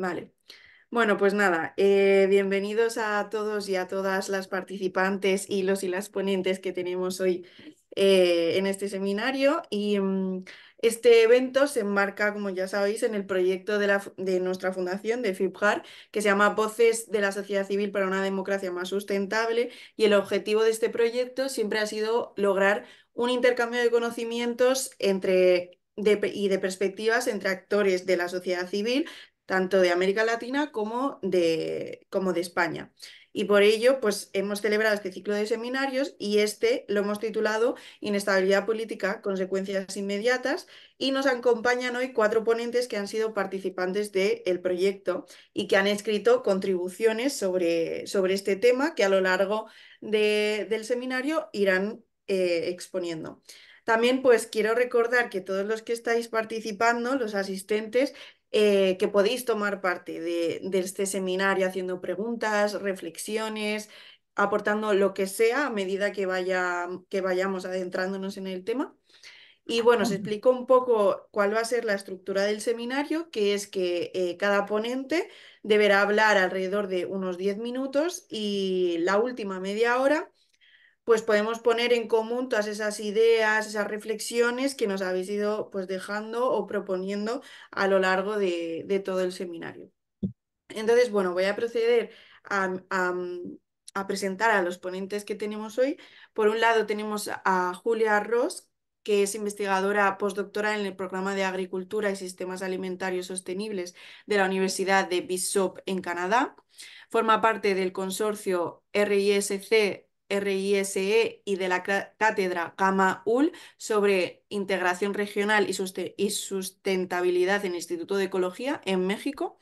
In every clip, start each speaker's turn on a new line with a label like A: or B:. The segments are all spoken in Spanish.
A: Vale. Bueno, pues nada, eh, bienvenidos a todos y a todas las participantes y los y las ponentes que tenemos hoy eh, en este seminario. Y mm, este evento se enmarca, como ya sabéis, en el proyecto de, nuestra fundación, de Fiphar que se llama Voces de la Sociedad Civil para una Democracia Más Sustentable. Y el objetivo de este proyecto siempre ha sido lograr un intercambio de conocimientos entre y de perspectivas entre actores de la sociedad civil tanto de América Latina como de, como de España. Y por ello, pues hemos celebrado este ciclo de seminarios y este lo hemos titulado Inestabilidad política, consecuencias inmediatas. Y nos acompañan hoy cuatro ponentes que han sido participantes del proyecto y que han escrito contribuciones sobre, sobre este tema que a lo largo del seminario irán eh, exponiendo. También pues quiero recordar que todos los que estáis participando, los asistentes, eh, que podéis tomar parte de, este seminario haciendo preguntas, reflexiones, aportando lo que sea a medida que, que vayamos adentrándonos en el tema. Y bueno, os explico un poco cuál va a ser la estructura del seminario, que es que eh, cada ponente deberá hablar alrededor de unos 10 minutos y la última media hora pues podemos poner en común todas esas ideas, esas reflexiones que nos habéis ido pues dejando o proponiendo a lo largo de, todo el seminario. Entonces, bueno, voy a proceder a, presentar a los ponentes que tenemos hoy. Por un lado tenemos a Julia Ross, que es investigadora postdoctoral en el programa de Agricultura y Sistemas Alimentarios Sostenibles de la Universidad de Bishop en Canadá. Forma parte del consorcio RISC RISE y de la cátedra Gama UL sobre integración regional y sustentabilidad en el Instituto de Ecología en México.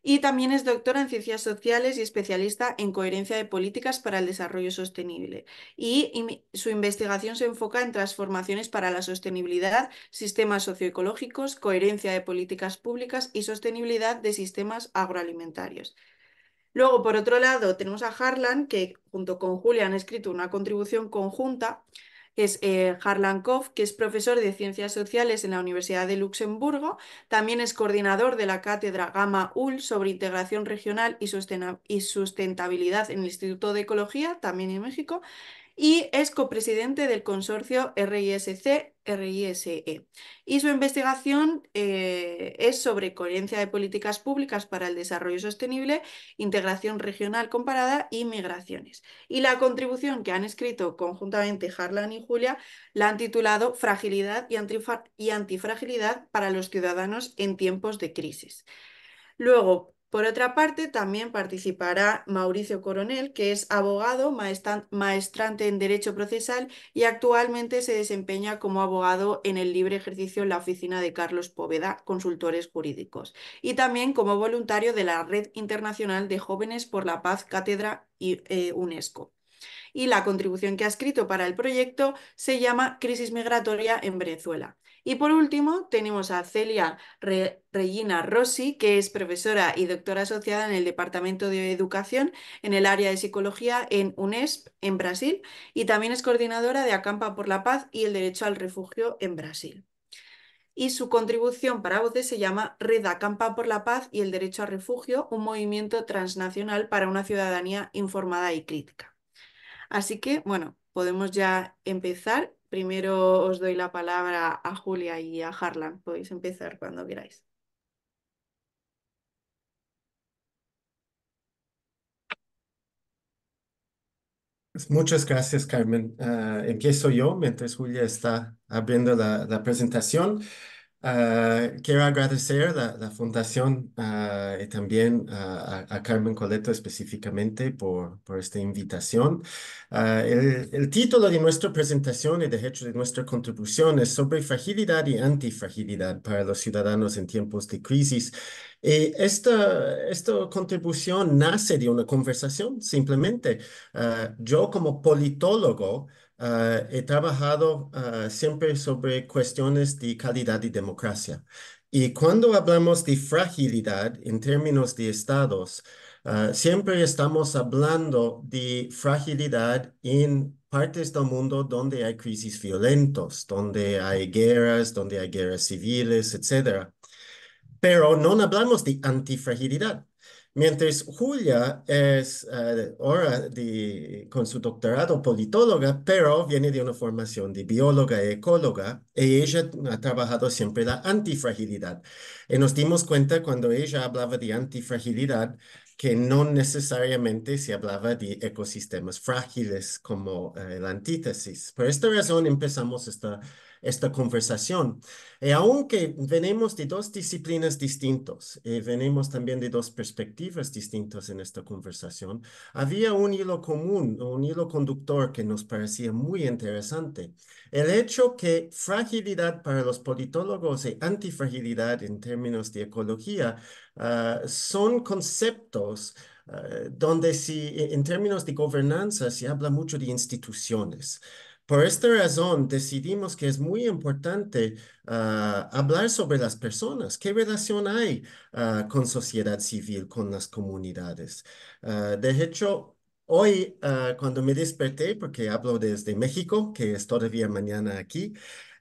A: Y también es doctora en ciencias sociales y especialista en coherencia de políticas para el desarrollo sostenible. Y su investigación se enfoca en transformaciones para la sostenibilidad, sistemas socioecológicos, coherencia de políticas públicas y sostenibilidad de sistemas agroalimentarios. Luego, por otro lado, tenemos a Harlan, que junto con Julia han escrito una contribución conjunta, es eh, Harlan Koff, que es profesor de Ciencias Sociales en la Universidad de Luxemburgo, también es coordinador de la cátedra Gama UL sobre integración regional y, sustentabilidad en el Instituto de Ecología, también en México, y es copresidente del consorcio RISC-RISE. Y su investigación eh, es sobre coherencia de políticas públicas para el desarrollo sostenible, integración regional comparada y migraciones. Y la contribución que han escrito conjuntamente Harlan y Julia la han titulado Fragilidad y, y antifragilidad para los ciudadanos en tiempos de crisis. Luego, por otra parte, también participará Mauricio Coronel, que es abogado, maestrante en Derecho Procesal y actualmente se desempeña como abogado en el libre ejercicio en la oficina de Carlos Poveda, consultores jurídicos, y también como voluntario de la Red Internacional de Jóvenes por la Paz, Cátedra y, eh, UNESCO. Y la contribución que ha escrito para el proyecto se llama Crisis Migratoria en Venezuela. Y por último, tenemos a Celia Regina Rossi, que es profesora y doctora asociada en el Departamento de Educación en el área de Psicología en UNESP, en Brasil, y también es coordinadora de Acampa por la Paz y el Derecho al Refugio en Brasil. Y su contribución para voces se llama Red Acampa por la Paz y el Derecho al Refugio, un movimiento transnacional para una ciudadanía informada y crítica. Así que, bueno, podemos ya empezar Primero os doy la palabra a Julia y a Harlan. Podéis empezar cuando queráis.
B: Pues muchas gracias, Carmen. Ah, empiezo yo mientras Julia está abriendo la presentación. Ah, quiero agradecer a la, la fundación ah, y también ah, a, a, Carmen Coleto específicamente por, por esta invitación. El, el, título de nuestra presentación y de hecho de nuestra contribución es sobre fragilidad y antifragilidad para los ciudadanos en tiempos de crisis. Y esta, esta contribución nace de una conversación, simplemente. yo como politólogo, Ah, he trabajado ah, siempre sobre cuestiones de calidad y democracia. Y cuando hablamos de fragilidad en términos de estados, ah, siempre estamos hablando de fragilidad en partes del mundo donde hay crisis violentos, donde hay guerras, donde hay guerras civiles, etc. Pero no hablamos de antifragilidad. Mientras Julia es eh, ahora de, con su doctorado politóloga, pero viene de una formación de bióloga e ecóloga, y ella ha trabajado siempre la antifragilidad. Y nos dimos cuenta cuando ella hablaba de antifragilidad que no necesariamente se hablaba de ecosistemas frágiles como el eh, la antítesis. Por esta razón empezamos esta esta conversación. Y eh, aunque venimos de dos disciplinas distintas, y eh, venimos también de dos perspectivas distintas en esta conversación, había un hilo común, un hilo conductor que nos parecía muy interesante. El hecho que fragilidad para los politólogos y antifragilidad en términos de ecología ah, son conceptos ah, donde si en términos de gobernanza se habla mucho de instituciones, por esta razón decidimos que es muy importante ah, hablar sobre las personas, qué relación hay ah, con sociedad civil, con las comunidades. Ah, de hecho, hoy cuando me desperté, porque hablo desde México, que es todavía mañana aquí,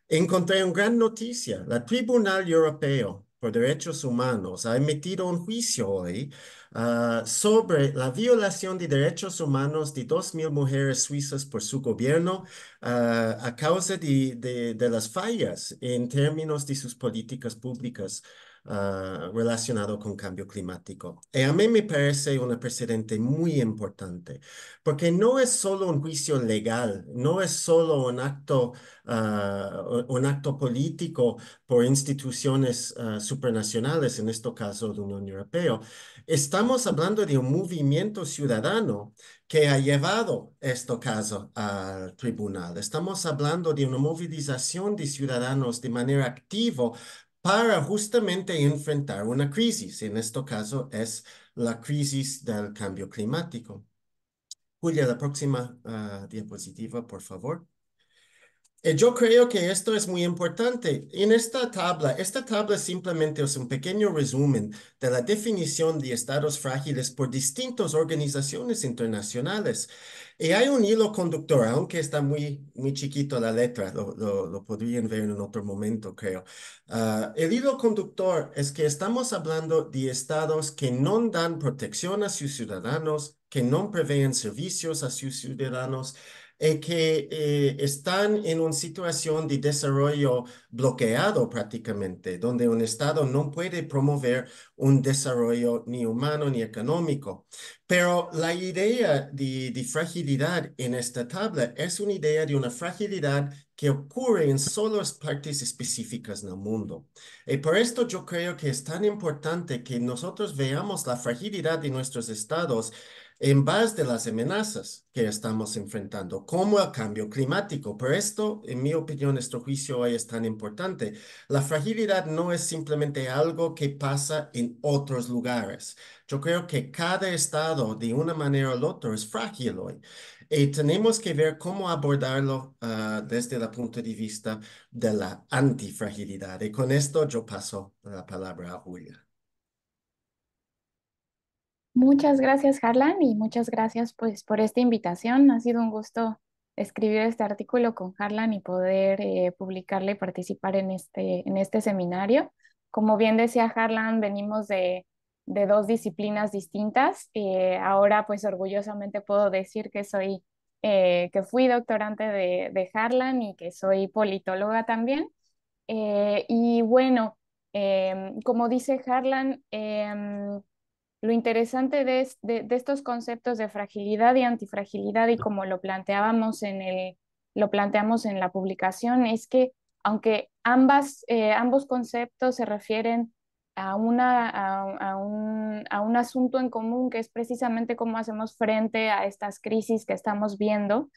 B: encontré una gran noticia. La Tribunal Europeo por Derechos Humanos ha emitido un juicio hoy Ah, sobre la violación de derechos humanos de 2.000 mujeres suizas por su gobierno ah, a causa de, las fallas en términos de sus políticas públicas Ah, relacionado con cambio climático. Y eh, a mí me parece un precedente muy importante, porque no es solo un juicio legal, no es solo un acto, ah, un acto político por instituciones ah, supranacionales, en este caso de la Unión Europea. Estamos hablando de un movimiento ciudadano que ha llevado este caso al tribunal. Estamos hablando de una movilización de ciudadanos de manera activa para justamente enfrentar una crisis. En este caso es la crisis del cambio climático. Julia, la próxima ah, diapositiva, por favor. Eh, yo creo que esto es muy importante. En esta tabla, esta tabla simplemente es un pequeño resumen de la definición de estados frágiles por distintas organizaciones internacionales. Y hay un hilo conductor, aunque está muy, muy chiquito la letra, lo, lo, podrían ver en otro momento, creo. Ah, el hilo conductor es que estamos hablando de estados que no dan protección a sus ciudadanos, que no prevén servicios a sus ciudadanos, eh, que eh, están en una situación de desarrollo bloqueado prácticamente, donde un Estado no puede promover un desarrollo ni humano ni económico. Pero la idea de, de fragilidad en esta tabla es una idea de una fragilidad que ocurre en solo partes específicas del mundo. Y por esto yo creo que es tan importante que nosotros veamos la fragilidad de nuestros estados en base de las amenazas que estamos enfrentando, como el cambio climático. Por esto, en mi opinión, nuestro juicio hoy es tan importante. La fragilidad no es simplemente algo que pasa en otros lugares. Yo creo que cada estado, de una manera u otra, es frágil hoy. Y tenemos que ver cómo abordarlo ah, desde el punto de vista de la antifragilidad. Y con esto yo paso la palabra a Julia.
C: Muchas gracias, Harlan, y muchas gracias pues, por esta invitación. Ha sido un gusto escribir este artículo con Harlan y poder eh, publicarle y participar en este, en este seminario. Como bien decía Harlan, venimos de, dos disciplinas distintas. Eh, ahora, pues orgullosamente puedo decir que soy, eh, que fui doctorante de, de, Harlan y que soy politóloga también. y bueno, em, como dice Harlan, em, lo interesante de, de, estos conceptos de fragilidad y antifragilidad, y como lo planteábamos en el, lo planteamos en la publicación, es que aunque ambas, eh, ambos conceptos se refieren a, una, un, a, un, asunto en común que es precisamente cómo hacemos frente a estas crisis que estamos viendo,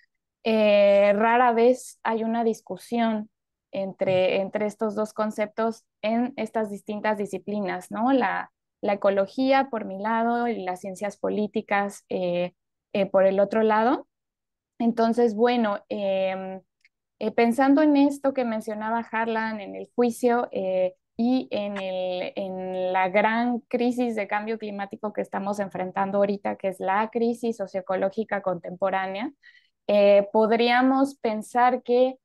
C: eh, rara vez hay una discusión entre, entre estos dos conceptos en estas distintas disciplinas, ¿no? La, la ecología por mi lado y las ciencias políticas eh, eh, por el otro lado. Entonces, bueno, em, eh, pensando en esto que mencionaba Harlan, en el juicio y en, el, en la gran crisis de cambio climático que estamos enfrentando ahorita, que es la crisis socioecológica contemporánea, podríamos pensar que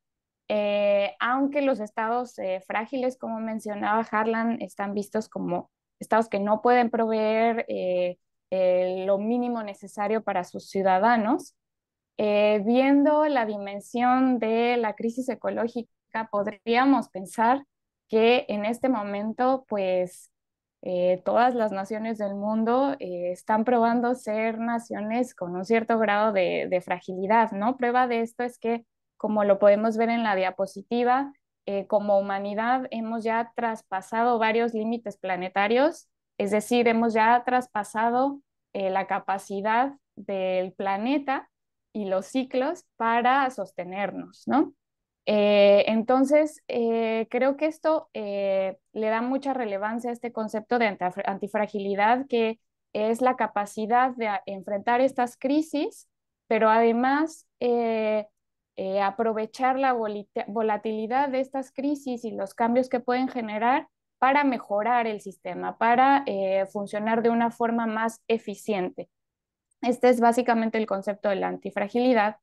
C: aunque los estados frágiles, como mencionaba Harlan, están vistos como estados que no pueden proveer eh, eh, lo mínimo necesario para sus ciudadanos, eh, viendo la dimensión de la crisis ecológica, podríamos pensar que en este momento, pues, todas las naciones del mundo están probando ser naciones con un cierto grado de, de fragilidad, ¿no? Prueba de esto es que, como lo podemos ver en la diapositiva, eh, como humanidad hemos ya traspasado varios límites planetarios, es decir, hemos ya traspasado eh, la capacidad del planeta y los ciclos para sostenernos, ¿no? Eh, entonces, creo que esto le da mucha relevancia a este concepto de antifragilidad, que es la capacidad de enfrentar estas crisis, pero además eh, aprovechar la volatilidad de estas crisis y los cambios que pueden generar para mejorar el sistema, para eh, funcionar de una forma más eficiente. Este es básicamente el concepto de la antifragilidad.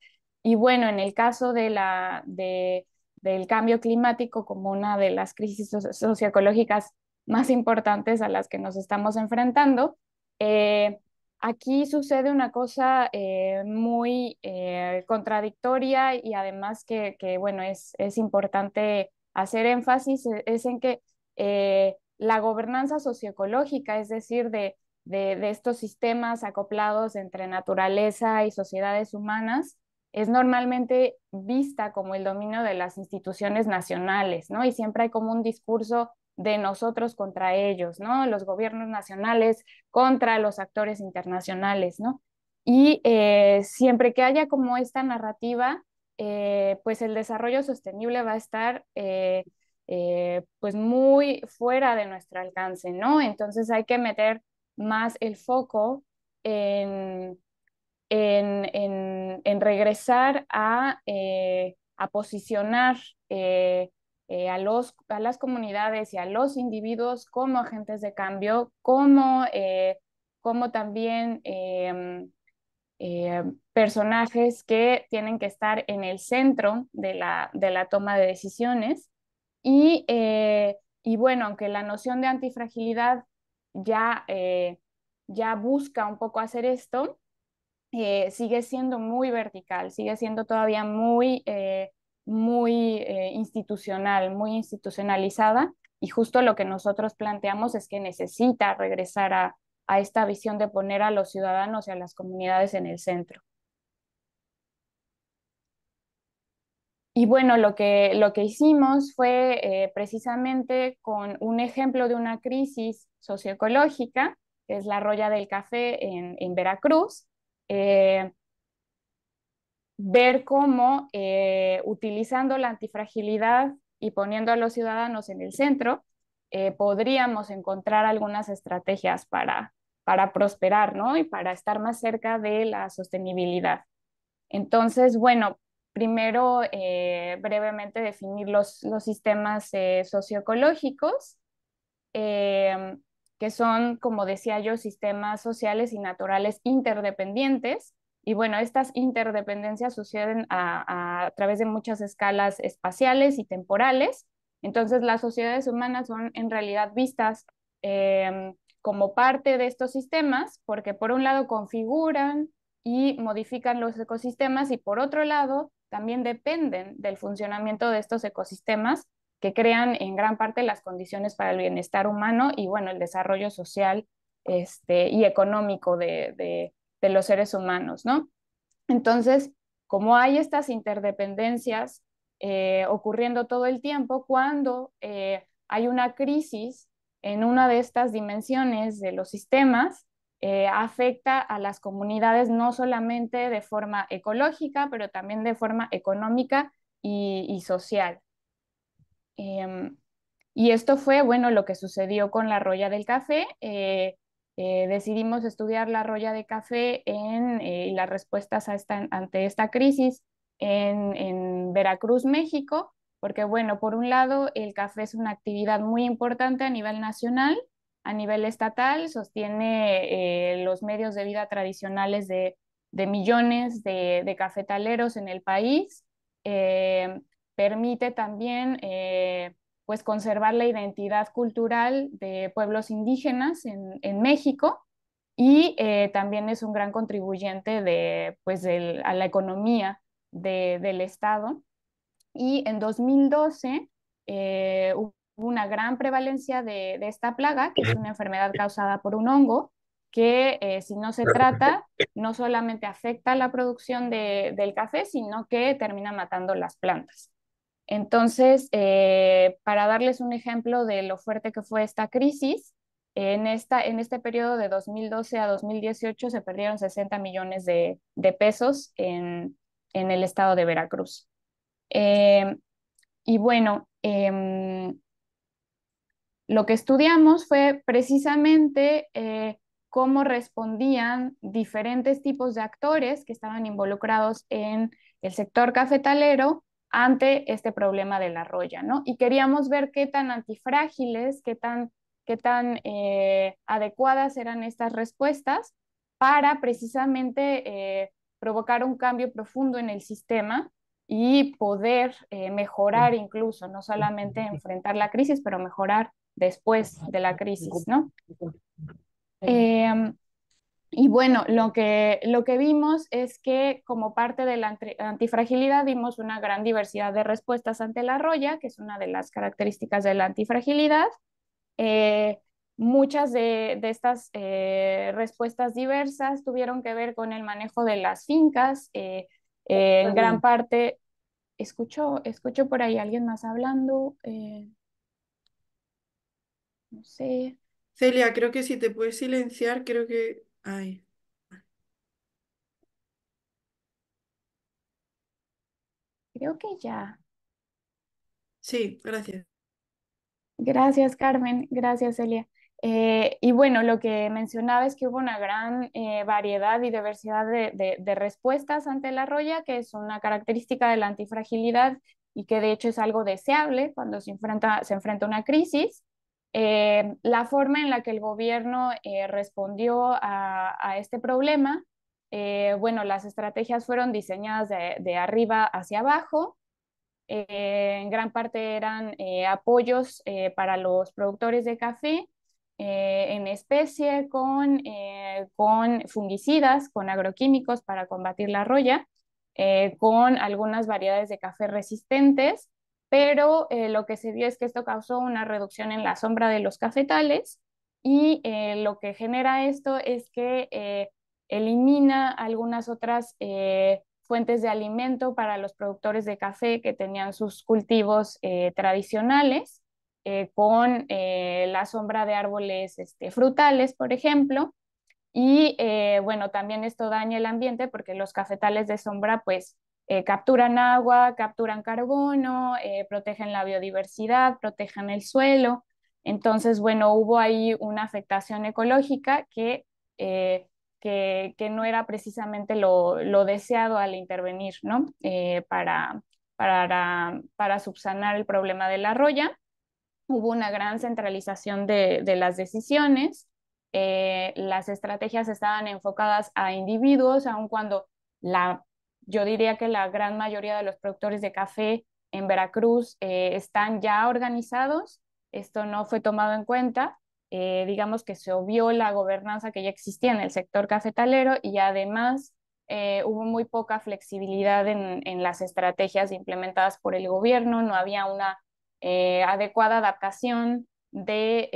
C: Y bueno, en el caso de la, del cambio climático como una de las crisis socioecológicas más importantes a las que nos estamos enfrentando, eh, Aquí sucede una cosa eh, muy eh, contradictoria y además que, bueno, es, importante hacer énfasis, e, es en que eh, la gobernanza socioecológica, es decir, de, de, estos sistemas acoplados entre naturaleza y sociedades humanas, es normalmente vista como el dominio de las instituciones nacionales, ¿no? Y siempre hay como un discurso de nosotros contra ellos, ¿no? Los gobiernos nacionales contra los actores internacionales, ¿no? Y eh, siempre que haya como esta narrativa, eh, pues el desarrollo sostenible va a estar eh, pues muy fuera de nuestro alcance, ¿no? Entonces hay que meter más el foco en, regresar a, a posicionar eh, a, los, a las comunidades y a los individuos como agentes de cambio, como, eh, como también em, eh, personajes que tienen que estar en el centro de la, de la toma de decisiones. Y, bueno, aunque la noción de antifragilidad ya, ya busca un poco hacer esto, sigue siendo muy vertical, sigue siendo todavía muy muy eh, institucional, muy institucionalizada, y justo lo que nosotros planteamos es que necesita regresar a, esta visión de poner a los ciudadanos y a las comunidades en el centro. Y bueno, lo que, lo que hicimos fue eh, precisamente con un ejemplo de una crisis socioecológica, que es la roya del café en, en Veracruz. Eh, ver cómo eh, utilizando la antifragilidad y poniendo a los ciudadanos en el centro, eh, podríamos encontrar algunas estrategias para, prosperar ¿no? y para estar más cerca de la sostenibilidad. Entonces, bueno, primero eh, brevemente definir los, los sistemas socioecológicos que son, como decía yo, sistemas sociales y naturales interdependientes y bueno, estas interdependencias suceden a, través de muchas escalas espaciales y temporales. Entonces, las sociedades humanas son en realidad vistas em, como parte de estos sistemas, porque por un lado configuran y modifican los ecosistemas y por otro lado también dependen del funcionamiento de estos ecosistemas que crean en gran parte las condiciones para el bienestar humano y bueno, el desarrollo social este, y económico de, de los seres humanos, ¿no? Entonces, como hay estas interdependencias eh, ocurriendo todo el tiempo, cuando eh, hay una crisis en una de estas dimensiones de los sistemas, eh, afecta a las comunidades no solamente de forma ecológica, pero también de forma económica y, social. Em, y esto fue, bueno, lo que sucedió con la Roya del Café. Eh, decidimos estudiar la roya de café en, eh, y las respuestas a esta, ante esta crisis en, Veracruz, México, porque bueno, por un lado, el café es una actividad muy importante a nivel nacional, a nivel estatal, sostiene eh, los medios de vida tradicionales de, millones de, cafetaleros en el país, permite también pues conservar la identidad cultural de pueblos indígenas en, México y eh, también es un gran contribuyente de, pues, a la economía del Estado. Y en 2012 eh, hubo una gran prevalencia de, esta plaga, que es una enfermedad causada por un hongo, que eh, si no se trata, no solamente afecta la producción del café, sino que termina matando las plantas. Entonces, eh, para darles un ejemplo de lo fuerte que fue esta crisis, en, este periodo de 2012 a 2018 se perdieron 60 millones de, pesos en, el estado de Veracruz. Eh, y bueno, em, lo que estudiamos fue precisamente eh, cómo respondían diferentes tipos de actores que estaban involucrados en el sector cafetalero ante este problema de la roya, ¿no? Y queríamos ver qué tan antifrágiles, qué tan, qué tan eh, adecuadas eran estas respuestas para precisamente eh, provocar un cambio profundo en el sistema y poder eh, mejorar incluso, no solamente enfrentar la crisis, pero mejorar después de la crisis, ¿no? Y bueno, lo que, lo que vimos es que como parte de la antifragilidad vimos una gran diversidad de respuestas ante la roya, que es una de las características de la antifragilidad. Eh, muchas de, estas eh, respuestas diversas tuvieron que ver con el manejo de las fincas. Eh, en gran parte, escucho, escucho por ahí alguien más hablando. no sé.
A: Celia, creo que si te puedes silenciar, creo que
C: Creo que ya.
A: Sí, gracias.
C: Gracias, Carmen. Gracias, Elia. Eh, y bueno, lo que mencionaba es que hubo una gran eh, variedad y diversidad de, respuestas ante la roya, que es una característica de la antifragilidad y que de hecho es algo deseable cuando se enfrenta, se enfrenta a una crisis. Eh, la forma en la que el gobierno eh, respondió a, este problema, eh, bueno, las estrategias fueron diseñadas de, arriba hacia abajo. en gran parte eran apoyos para los productores de café en especie con, con fungicidas, con agroquímicos para combatir la roya, con algunas variedades de café resistentes pero eh, lo que se vio es que esto causó una reducción en la sombra de los cafetales y eh, lo que genera esto es que eh, elimina algunas otras fuentes de alimento para los productores de café que tenían sus cultivos tradicionales con la sombra de árboles este, frutales, por ejemplo. Y bueno, también esto daña el ambiente porque los cafetales de sombra pues eh, capturan agua, capturan carbono, eh, protegen la biodiversidad, protegen el suelo. Entonces, bueno, hubo ahí una afectación ecológica que, eh, que, no era precisamente lo, deseado al intervenir, ¿no? para, para, para subsanar el problema de la arroya. Hubo una gran centralización de, de las decisiones. las estrategias estaban enfocadas a individuos, aun cuando la yo diría que la gran mayoría de los productores de café en Veracruz eh, están ya organizados. Esto no fue tomado en cuenta. Eh, digamos que se obvió la gobernanza que ya existía en el sector cafetalero y además eh, hubo muy poca flexibilidad en, en, las estrategias implementadas por el gobierno. No había una adecuada adaptación de,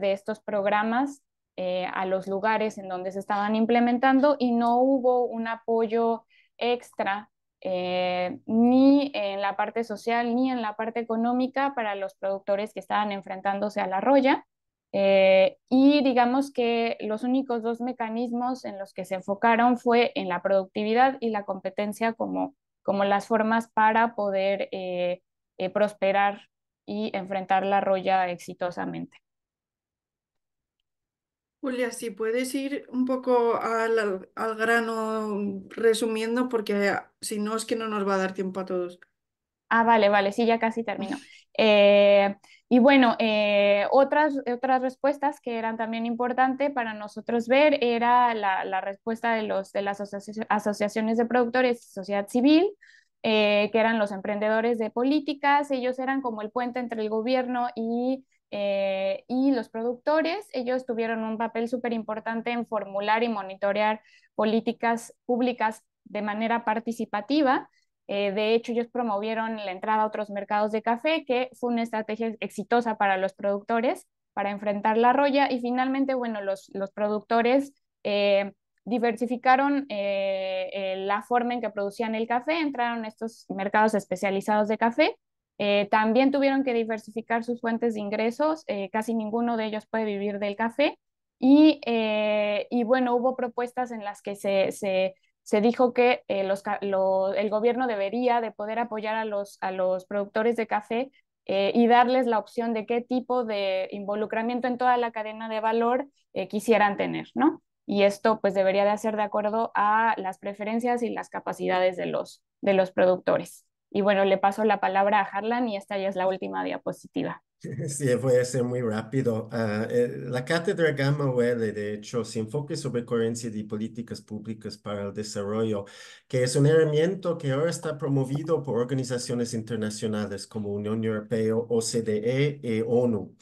C: de estos programas a los lugares en donde se estaban implementando y no hubo un apoyo extra, eh, ni en la parte social, ni en la parte económica para los productores que estaban enfrentándose a la roya. Eh, y digamos que los únicos dos mecanismos en los que se enfocaron fue en la productividad y la competencia como, como las formas para poder eh, prosperar y enfrentar la roya exitosamente.
A: Julia, si puedes ir un poco al, grano resumiendo, porque ah, si no es que no nos va a dar tiempo a todos. Ah, vale, vale, sí,
C: ya casi termino. Eh, y bueno, eh, otras, otras respuestas que eran también importantes para nosotros ver era la, respuesta de, los, de las asociaciones de productores sociedad civil, eh, que eran los emprendedores de políticas, ellos eran como el puente entre el gobierno y eh, y los productores, ellos tuvieron un papel súper importante en formular y monitorear políticas públicas de manera participativa. Eh, de hecho, ellos promovieron la entrada a otros mercados de café, que fue una estrategia exitosa para los productores para enfrentar la roya. Y finalmente, bueno, los, productores eh, diversificaron la forma en que producían el café, entraron a estos mercados especializados de café eh, también tuvieron que diversificar sus fuentes de ingresos, eh, casi ninguno de ellos puede vivir del café. Y, eh, bueno, hubo propuestas en las que se, dijo que los, el gobierno debería de poder apoyar a los, a los productores de café y darles la opción de qué tipo de involucramiento en toda la cadena de valor quisieran tener, ¿no? Y esto pues debería de hacer de acuerdo a las preferencias y las capacidades de los, de los productores. Y bueno, le paso la palabra a Harlan y esta ya es la última diapositiva.
B: Sí, voy a ser muy rápido. Ah, eh, la cátedra Gamma UL, de hecho, se enfoca sobre coherencia de políticas públicas para el desarrollo, que es un herramienta que ahora está promovido por organizaciones internacionales como Unión Europea, OCDE y ONU.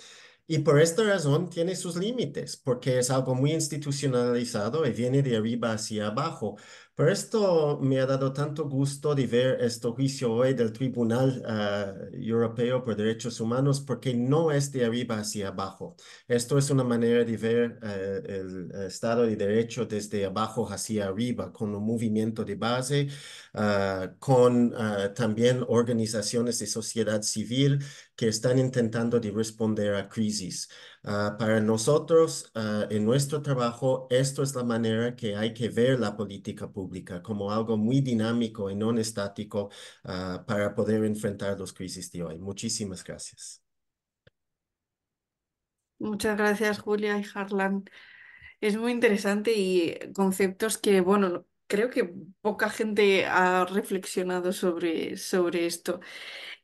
B: Y por esta razón tiene sus límites, porque es algo muy institucionalizado y viene de arriba hacia abajo, por esto me ha dado tanto gusto de ver este juicio hoy del Tribunal eh, Europeo por Derechos Humanos porque no es de arriba hacia abajo. Esto es una manera de ver eh, el Estado de Derecho desde abajo hacia arriba, con un movimiento de base, eh, con también organizaciones de sociedad civil que están intentando de responder a crisis. Ah, para nosotros, ah, en nuestro trabajo, esto es la manera que hay que ver la política pública como algo muy dinámico y no estático ah, para poder enfrentar las crisis de hoy. Muchísimas gracias.
A: Muchas gracias, Julia y Harlan. Es muy interesante y conceptos que, bueno, creo que poca gente ha reflexionado sobre, sobre esto.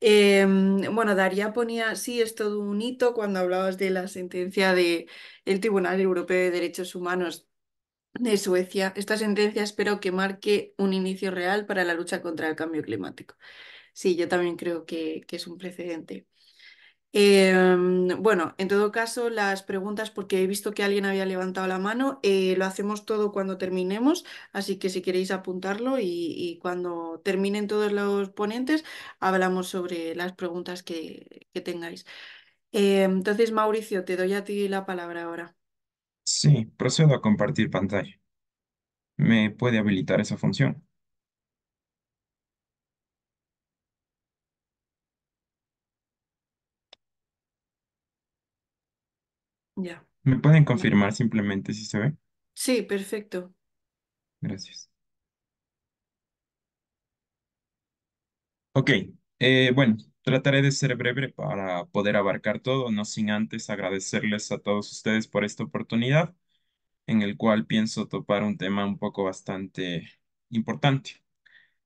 A: Em, bueno, Daría ponía, sí, es todo un hito cuando hablabas de la sentencia del Tribunal Europeo de Derechos Humanos de Suecia. Esta sentencia espero que marque un inicio real para la lucha contra el cambio climático. Sí, yo también creo que es un precedente. Em, bueno, en todo caso, las preguntas, porque he visto que alguien había levantado la mano, eh, lo hacemos todo cuando terminemos, así que si queréis apuntarlo y, cuando terminen todos los ponentes, hablamos sobre las preguntas que, tengáis. Eh, entonces, Mauricio, te doy a ti la palabra ahora.
D: Sí, procedo a compartir pantalla. ¿Me puede habilitar esa función? ¿Me pueden confirmar simplemente si se ve?
A: Sí, perfecto.
D: Gracias. Ok, eh, bueno, trataré de ser breve para poder abarcar todo, no sin antes agradecerles a todos ustedes por esta oportunidad, en el cual pienso topar un tema un poco bastante importante.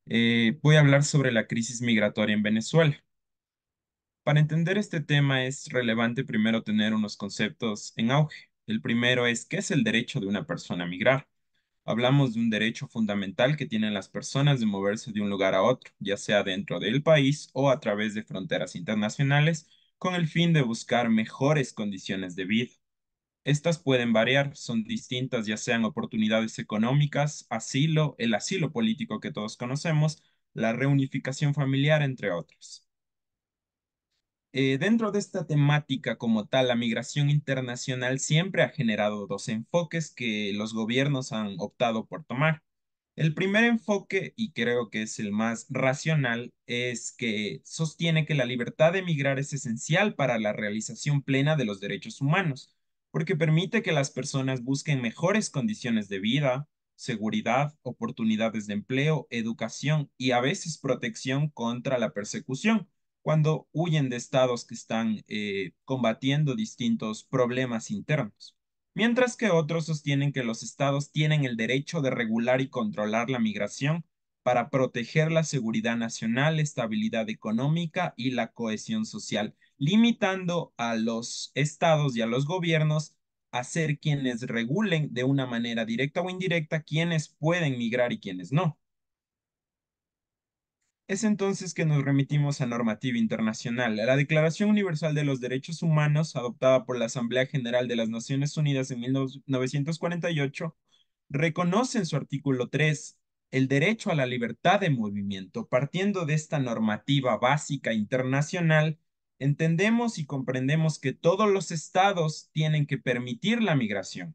D: Eh, voy a hablar sobre la crisis migratoria en Venezuela. Para entender este tema es relevante primero tener unos conceptos en auge. El primero es qué es el derecho de una persona a migrar. Hablamos de un derecho fundamental que tienen las personas de moverse de un lugar a otro, ya sea dentro del país o a través de fronteras internacionales, con el fin de buscar mejores condiciones de vida. Estas pueden variar, son distintas ya sean oportunidades económicas, asilo, el asilo político que todos conocemos, la reunificación familiar, entre otros. Eh, dentro de esta temática como tal, la migración internacional siempre ha generado dos enfoques que los gobiernos han optado por tomar. El primer enfoque, y creo que es el más racional, es que sostiene que la libertad de emigrar es esencial para la realización plena de los derechos humanos, porque permite que las personas busquen mejores condiciones de vida, seguridad, oportunidades de empleo, educación y a veces protección contra la persecución cuando huyen de estados que están eh, combatiendo distintos problemas internos, mientras que otros sostienen que los estados tienen el derecho de regular y controlar la migración para proteger la seguridad nacional, estabilidad económica y la cohesión social, limitando a los estados y a los gobiernos a ser quienes regulen de una manera directa o indirecta quienes pueden migrar y quienes no. Es entonces que nos remitimos a normativa internacional, a la Declaración Universal de los Derechos Humanos, adoptada por la Asamblea General de las Naciones Unidas en 1948, reconoce en su artículo 3 el derecho a la libertad de movimiento. Partiendo de esta normativa básica internacional, entendemos y comprendemos que todos los estados tienen que permitir la migración.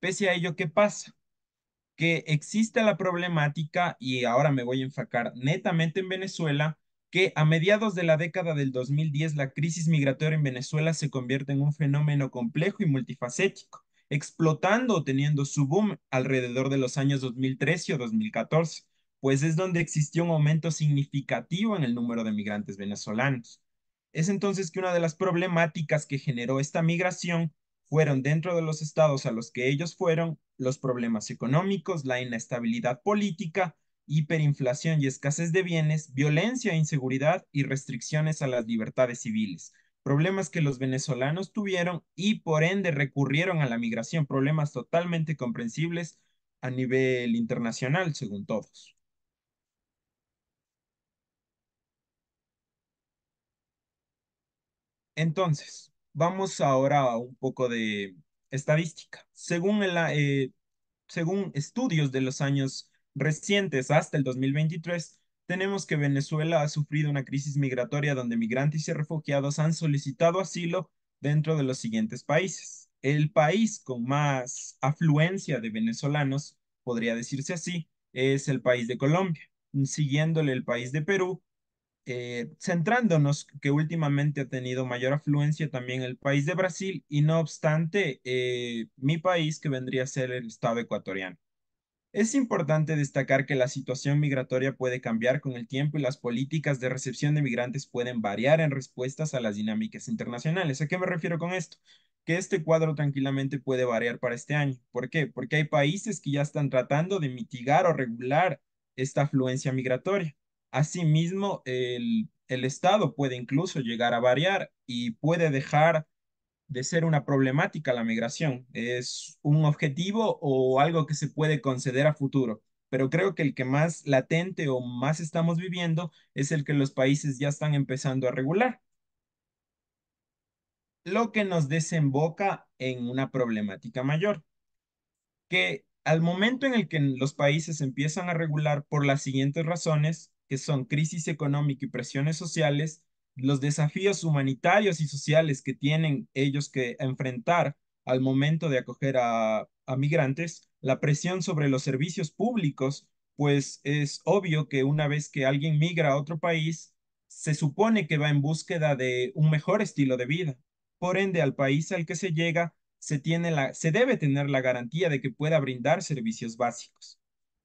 D: Pese a ello, ¿qué pasa? que existe la problemática, y ahora me voy a enfocar netamente en Venezuela, que a mediados de la década del 2010 la crisis migratoria en Venezuela se convierte en un fenómeno complejo y multifacético, explotando o teniendo su boom alrededor de los años 2013 o 2014, pues es donde existió un aumento significativo en el número de migrantes venezolanos. Es entonces que una de las problemáticas que generó esta migración fueron dentro de los estados a los que ellos fueron los problemas económicos, la inestabilidad política, hiperinflación y escasez de bienes, violencia, inseguridad y restricciones a las libertades civiles. Problemas que los venezolanos tuvieron y por ende recurrieron a la migración, problemas totalmente comprensibles a nivel internacional, según todos. Entonces, Vamos ahora a un poco de estadística. Según, eh, según estudios de los años recientes hasta el 2023, tenemos que Venezuela ha sufrido una crisis migratoria donde migrantes y refugiados han solicitado asilo dentro de los siguientes países. El país con más afluencia de venezolanos, podría decirse así, es el país de Colombia, siguiéndole el país de Perú eh, centrándonos, que últimamente ha tenido mayor afluencia también el país de Brasil y no obstante eh, mi país que vendría a ser el Estado ecuatoriano. Es importante destacar que la situación migratoria puede cambiar con el tiempo y las políticas de recepción de migrantes pueden variar en respuestas a las dinámicas internacionales. ¿A qué me refiero con esto? Que este cuadro tranquilamente puede variar para este año. ¿Por qué? Porque hay países que ya están tratando de mitigar o regular esta afluencia migratoria. Asimismo, el, el Estado puede incluso llegar a variar y puede dejar de ser una problemática la migración. Es un objetivo o algo que se puede conceder a futuro, pero creo que el que más latente o más estamos viviendo es el que los países ya están empezando a regular. Lo que nos desemboca en una problemática mayor, que al momento en el que los países empiezan a regular por las siguientes razones, que son crisis económica y presiones sociales, los desafíos humanitarios y sociales que tienen ellos que enfrentar al momento de acoger a, a migrantes, la presión sobre los servicios públicos, pues es obvio que una vez que alguien migra a otro país, se supone que va en búsqueda de un mejor estilo de vida. Por ende, al país al que se llega, se, tiene la, se debe tener la garantía de que pueda brindar servicios básicos.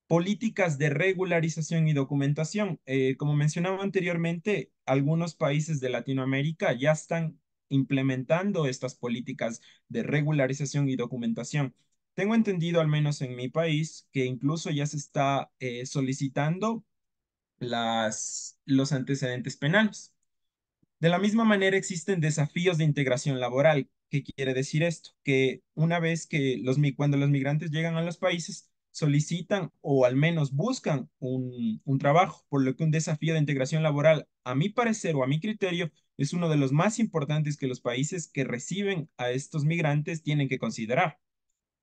D: Políticas de regularización y documentación. Eh, como mencionaba anteriormente, algunos países de Latinoamérica ya están implementando estas políticas de regularización y documentación. Tengo entendido, al menos en mi país, que incluso ya se está eh, solicitando las, los antecedentes penales. De la misma manera, existen desafíos de integración laboral. ¿Qué quiere decir esto? Que una vez que los, cuando los migrantes llegan a los países, solicitan o al menos buscan un, trabajo, por lo que un desafío de integración laboral, a mi parecer o a mi criterio, es uno de los más importantes que los países que reciben a estos migrantes tienen que considerar.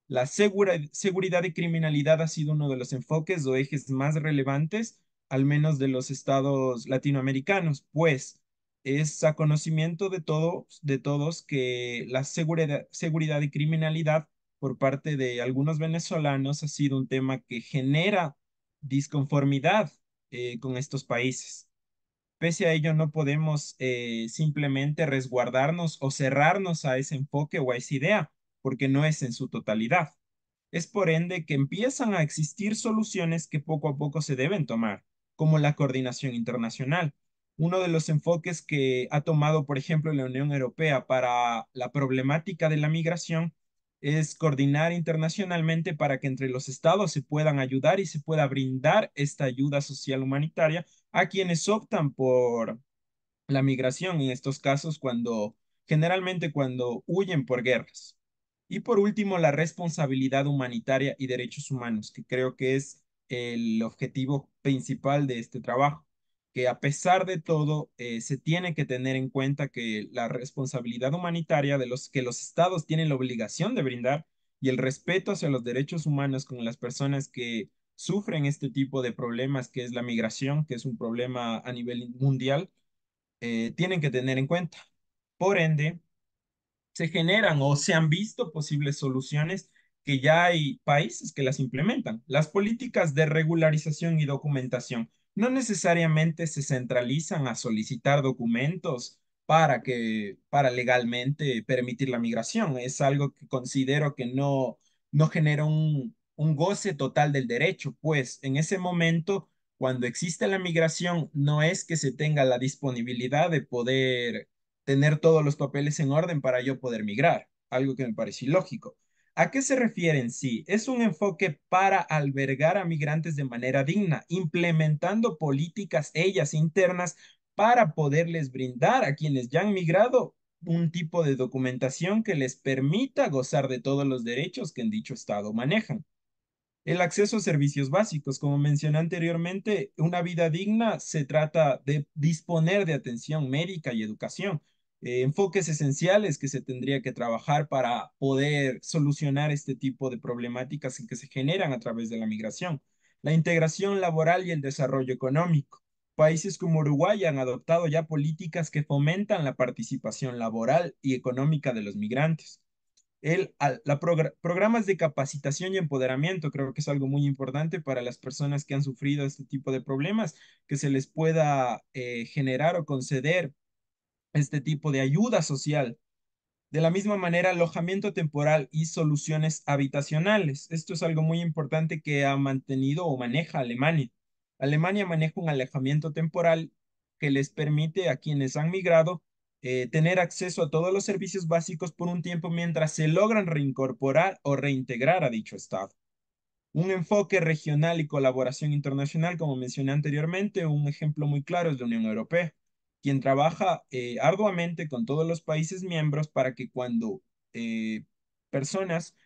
D: La seguridad y criminalidad ha sido uno de los enfoques o ejes más relevantes, al menos de los estados latinoamericanos, pues es a conocimiento de todos, de todos que la seguridad, seguridad y criminalidad por parte de algunos venezolanos ha sido un tema que genera disconformidad eh, con estos países. Pese a ello, no podemos eh, simplemente resguardarnos o cerrarnos a ese enfoque o a esa idea, porque no es en su totalidad. Es por ende que empiezan a existir soluciones que poco a poco se deben tomar, como la coordinación internacional. Uno de los enfoques que ha tomado, por ejemplo, la Unión Europea para la problemática de la migración es coordinar internacionalmente para que entre los estados se puedan ayudar y se pueda brindar esta ayuda social humanitaria a quienes optan por la migración en estos casos cuando generalmente cuando huyen por guerras. Y por último, la responsabilidad humanitaria y derechos humanos, que creo que es el objetivo principal de este trabajo que a pesar de todo eh, se tiene que tener en cuenta que la responsabilidad humanitaria de los que los estados tienen la obligación de brindar y el respeto hacia los derechos humanos con las personas que sufren este tipo de problemas, que es la migración, que es un problema a nivel mundial, eh, tienen que tener en cuenta. Por ende, se generan o se han visto posibles soluciones que ya hay países que las implementan. Las políticas de regularización y documentación no necesariamente se centralizan a solicitar documentos para que para legalmente permitir la migración. Es algo que considero que no, genera un, un goce total del derecho, pues en ese momento, cuando existe la migración, no es que se tenga la disponibilidad de poder tener todos los papeles en orden para yo poder migrar, algo que me parece ilógico. ¿A qué se refieren? Sí, es un enfoque para albergar a migrantes de manera digna, implementando políticas ellas internas para poderles brindar a quienes ya han migrado un tipo de documentación que les permita gozar de todos los derechos que en dicho estado manejan. El acceso a servicios básicos, como mencioné anteriormente, una vida digna se trata de disponer de atención médica y educación, eh, enfoques esenciales que se tendría que trabajar para poder solucionar este tipo de problemáticas que se generan a través de la migración, la integración laboral y el desarrollo económico. Países como Uruguay han adoptado ya políticas que fomentan la participación laboral y económica de los migrantes. El, la programas de capacitación y empoderamiento, creo que es algo muy importante para las personas que han sufrido este tipo de problemas, que se les pueda eh, generar o conceder este tipo de ayuda social. De la misma manera, alojamiento temporal y soluciones habitacionales. Esto es algo muy importante que ha mantenido o maneja Alemania. Alemania maneja un alejamiento temporal que les permite a quienes han migrado eh, tener acceso a todos los servicios básicos por un tiempo mientras se logran reincorporar o reintegrar a dicho Estado. Un enfoque regional y colaboración internacional, como mencioné anteriormente, un ejemplo muy claro es la Unión Europea quien trabaja eh, arduamente con todos los países miembros para que cuando eh, personas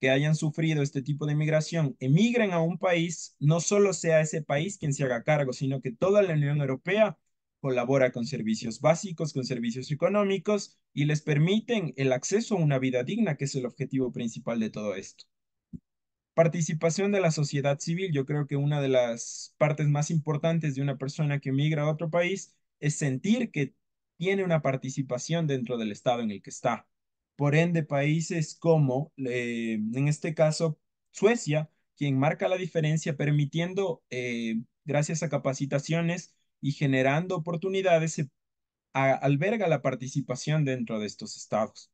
D: que hayan sufrido este tipo de inmigración emigren a un país, no solo sea ese país quien se haga cargo, sino que toda la Unión Europea colabora con servicios básicos, con servicios económicos y les permiten el acceso a una vida digna, que es el objetivo principal de todo esto. Participación de la sociedad civil. Yo creo que una de las partes más importantes de una persona que emigra a otro país es sentir que tiene una participación dentro del estado en el que está. Por ende, países como, eh, en este caso, Suecia, quien marca la diferencia permitiendo, eh, gracias a capacitaciones y generando oportunidades, se alberga la participación dentro de estos estados.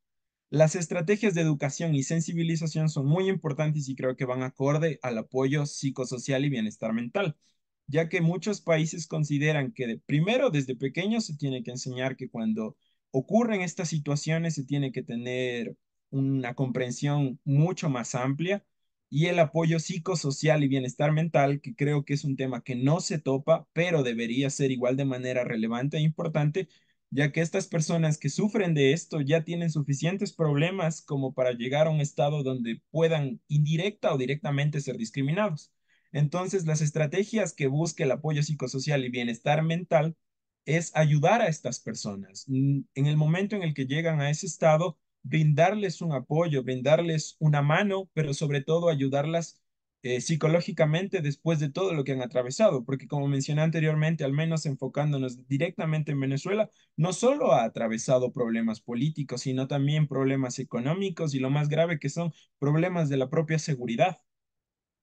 D: Las estrategias de educación y sensibilización son muy importantes y creo que van acorde al apoyo psicosocial y bienestar mental ya que muchos países consideran que primero desde pequeños se tiene que enseñar que cuando ocurren estas situaciones se tiene que tener una comprensión mucho más amplia y el apoyo psicosocial y bienestar mental, que creo que es un tema que no se topa, pero debería ser igual de manera relevante e importante, ya que estas personas que sufren de esto ya tienen suficientes problemas como para llegar a un estado donde puedan indirecta o directamente ser discriminados. Entonces, las estrategias que busca el apoyo psicosocial y bienestar mental es ayudar a estas personas. En el momento en el que llegan a ese estado, brindarles un apoyo, brindarles una mano, pero sobre todo ayudarlas eh, psicológicamente después de todo lo que han atravesado, porque como mencioné anteriormente, al menos enfocándonos directamente en Venezuela, no solo ha atravesado problemas políticos, sino también problemas económicos y lo más grave que son problemas de la propia seguridad.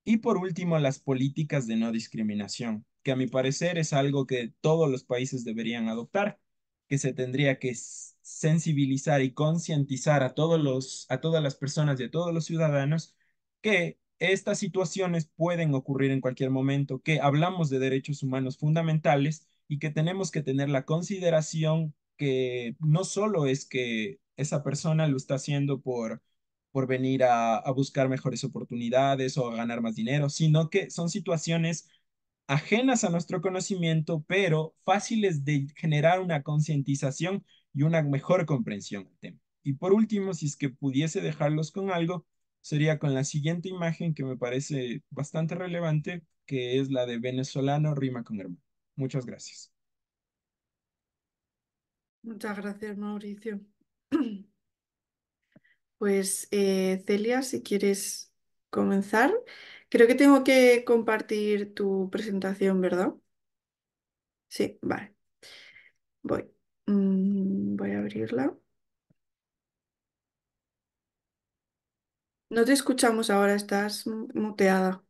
D: Y por último, las políticas de no discriminación, que a mi parecer es algo que todos los países deberían adoptar, que se tendría que sensibilizar y concientizar a, todos a todas las personas y a todos los ciudadanos que estas situaciones pueden ocurrir en cualquier momento, que hablamos de derechos humanos fundamentales y que tenemos que tener la consideración que no solo es que esa persona lo está haciendo por por venir a, buscar mejores oportunidades o a ganar más dinero, sino que son situaciones ajenas a nuestro conocimiento, pero fáciles de generar una concientización y una mejor comprensión del tema. Y por último, si es que pudiese dejarlos con algo, sería con la siguiente imagen que me parece bastante relevante, que es la de venezolano rima con hermano. Muchas gracias.
A: Muchas gracias, Mauricio. Pues eh, Celia, si quieres comenzar, creo que tengo que compartir tu presentación, ¿verdad? Sí, vale. Voy. Mm, voy a abrirla. No te escuchamos ahora, estás muteada.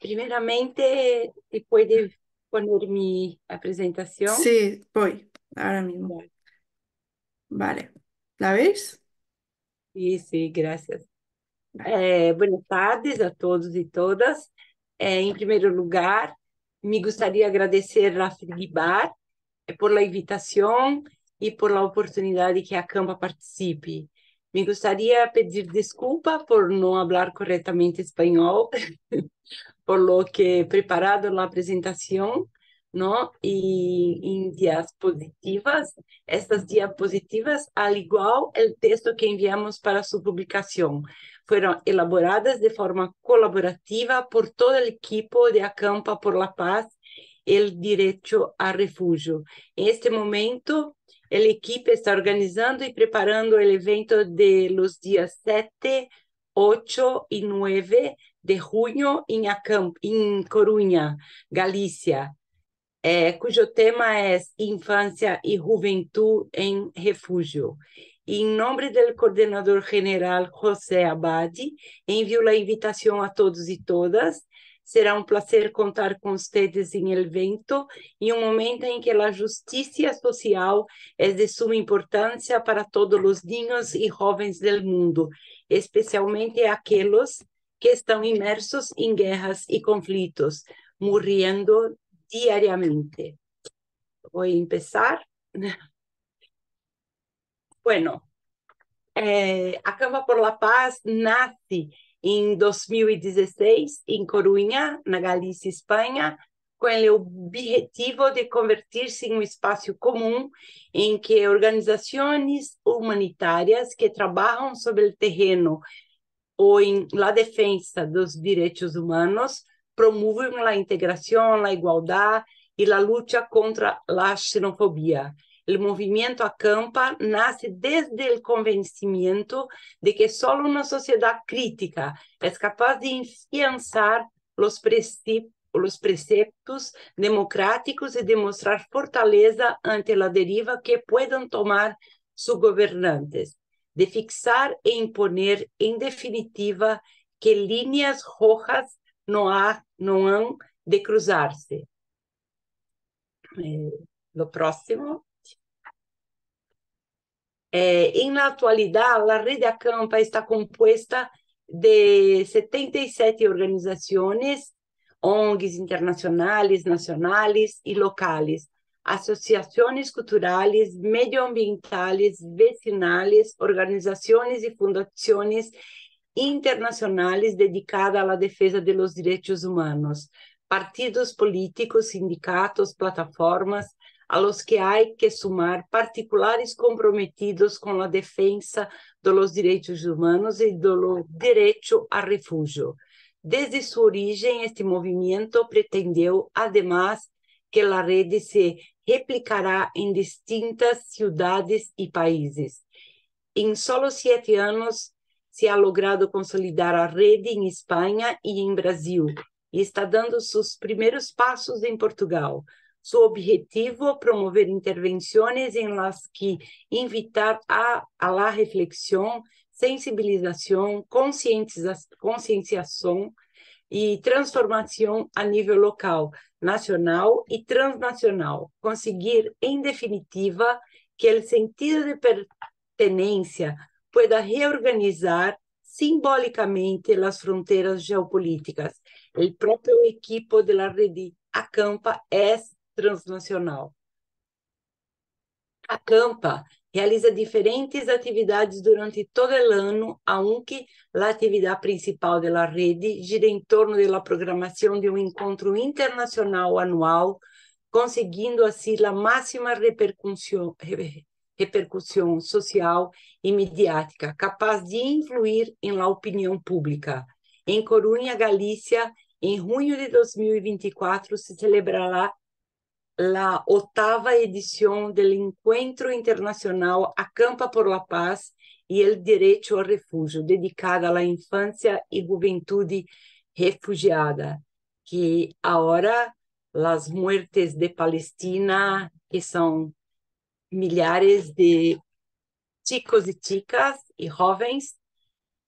E: Primeramente, ¿te puedes poner mi presentación? Sí,
A: voy, ahora mismo. Vale. ¿La sim
E: Sí, sí, graças. É, eh, boa tarde a todos e todas. É, eh, em primeiro lugar, me gostaria de agradecer a Frigibar la invitação e por la oportunidade que a Campa participe. Me gostaria pedir desculpa por não falar corretamente espanhol, por lo que preparado a apresentação, ¿no? e em diapositivas, estas diapositivas, al igual o texto que enviamos para sua publicação foram elaboradas de forma colaborativa por todo o equipo de Acampa por la Paz, el derecho a refugio. En este momento, a equipe está organizando e preparando o evento de los días 7, 8 e 9 de junho em Acamp em Coruña, Galicia é, cujo tema é Infância e Juventude em Refúgio. Em nome do coordenador general José Abadi, envio a invitação a todos e todas. Será um prazer contar com vocês em evento, em um momento em que a justiça social é de suma importância para todos os niños e jovens do mundo, especialmente aqueles que estão imersos em guerras e conflitos, morrendo diariamente. Voy a empezar. Bueno, eh, a Cama por la Paz nasce em 2016 em Coruña, na Galícia, Espanha, com o objetivo de convertir-se em um espaço comum em que organizações humanitárias que trabalham sobre o terreno ou em la defesa dos direitos humanos promovem a integração, a igualdade e a luta contra a xenofobia. O movimento Acampa nasce desde o convencimento de que só uma sociedade crítica é capaz de os los, os preceptos democráticos e demonstrar fortaleza ante a deriva que podem tomar seus governantes, de fixar e imponer, em definitiva, que linhas rojas não há, não há de cruzar-se. no eh, próximo. Eh, en la actualidad, la red de Acampa está composta de 77 organizações, ONGs internacionais, nacionais e locales, associações culturales, medioambientais, vecinales, organizações e fundações internacionais dedicada à defesa dos direitos humanos, partidos políticos, sindicatos, plataformas, a los que há que sumar particulares comprometidos com a defesa dos direitos humanos e do direito a refúgio. Desde sua origem, este movimento pretendeu, además, que a rede se replicará em distintas cidades e países. Em solo sete anos, se ha logrado consolidar a rede em Espanha e em Brasil, e está dando seus primeiros passos em Portugal. Seu objetivo é promover intervenções em las que invitar a, a la reflexão, sensibilização, conscientização e transformação a nível local, nacional e transnacional. Conseguir, em definitiva, que o sentido de pertenência pueda reorganizar simbolicamente as fronteiras geopolíticas. O próprio equipo de la Acampa é transnacional. Acampa realiza diferentes atividades durante todo o ano, aunque a atividade principal da rede gira em torno da programação de um encontro internacional anual, conseguindo assim a máxima repercussão, repercussão social e midiática, capaz de influir em la opinião pública. Em Corunha, Galícia, em junho de 2024, se celebrará a oitava edição do Encontro Internacional Acampa por la Paz e el Direito ao Refúgio, dedicada à infância e juventude refugiada, que agora as mortes de Palestina que são milhares de chicos e chicas e jovens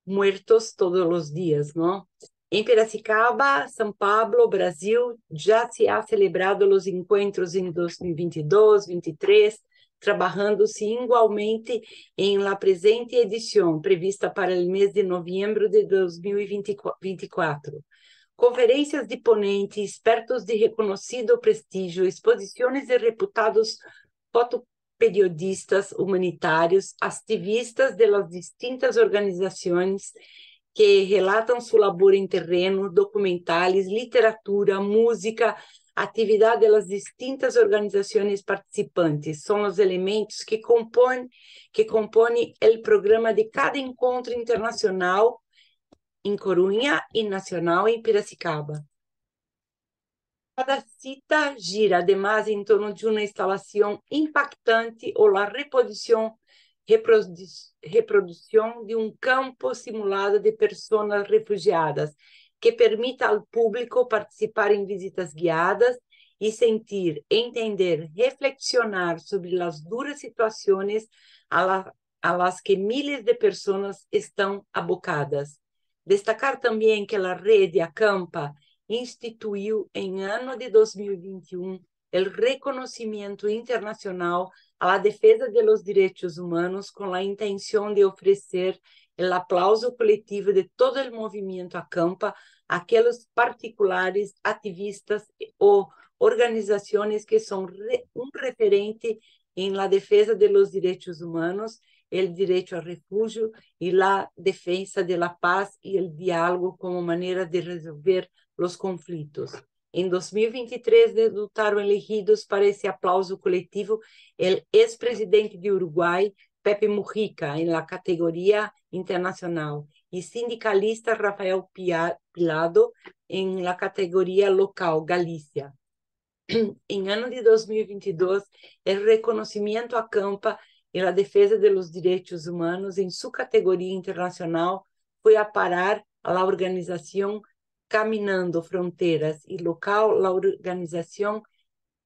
E: muertos todos os dias, não? Em Piracicaba, São Paulo, Brasil, já se ha celebrado os encontros em 2022, 2023, trabalhando-se igualmente em la presente edição prevista para o mês de novembro de 2024. Conferências de ponentes, expertos de reconhecido prestígio, exposições de reputados foto periodistas humanitários, ativistas das distintas organizações que relatam seu labor em terreno, documentais, literatura, música, atividade das distintas organizações participantes. São os elementos que compõem que compõem o programa de cada encontro internacional em Corunha e nacional em Piracicaba. Cada cita gira, además, em torno de uma instalação impactante ou a reprodução de um campo simulado de pessoas refugiadas que permita ao público participar em visitas guiadas e sentir, entender, reflexionar sobre as duras situações a, la, a las que milhares de personas están abocadas. Destacar também que la red acampa instituiu em ano de 2021 o reconhecimento internacional à defesa de los direitos humanos com a intenção de oferecer o aplauso coletivo de todo o movimento Acampa aqueles particulares, ativistas ou organizações que são um referente em la defesa de los direitos humanos o direito ao refúgio e a defesa da la paz e o diálogo como maneira de resolver os conflitos. Em 2023, resultaram elegidos para esse aplauso coletivo o ex-presidente de Uruguai, Pepe Mujica, em la categoria internacional, e sindicalista Rafael Pilado, em la categoria local, Galícia. Em ano de 2022, o reconhecimento Campa e la defesa de los direitos humanos em sua categoria internacional foi a parar a organização Caminando Fronteiras e local la organização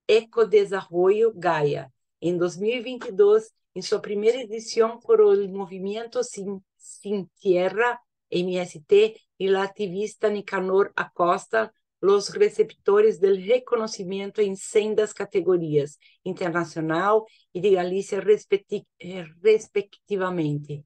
E: Ecodesarrollo Gaia. Em 2022, em sua primeira edição, foram o Movimento Sin, Sin Tierra, MST, e a ativista Nicanor Acosta, los receptores del reconocimiento en sendas categorías internacional y de Galicia eh, respectivamente.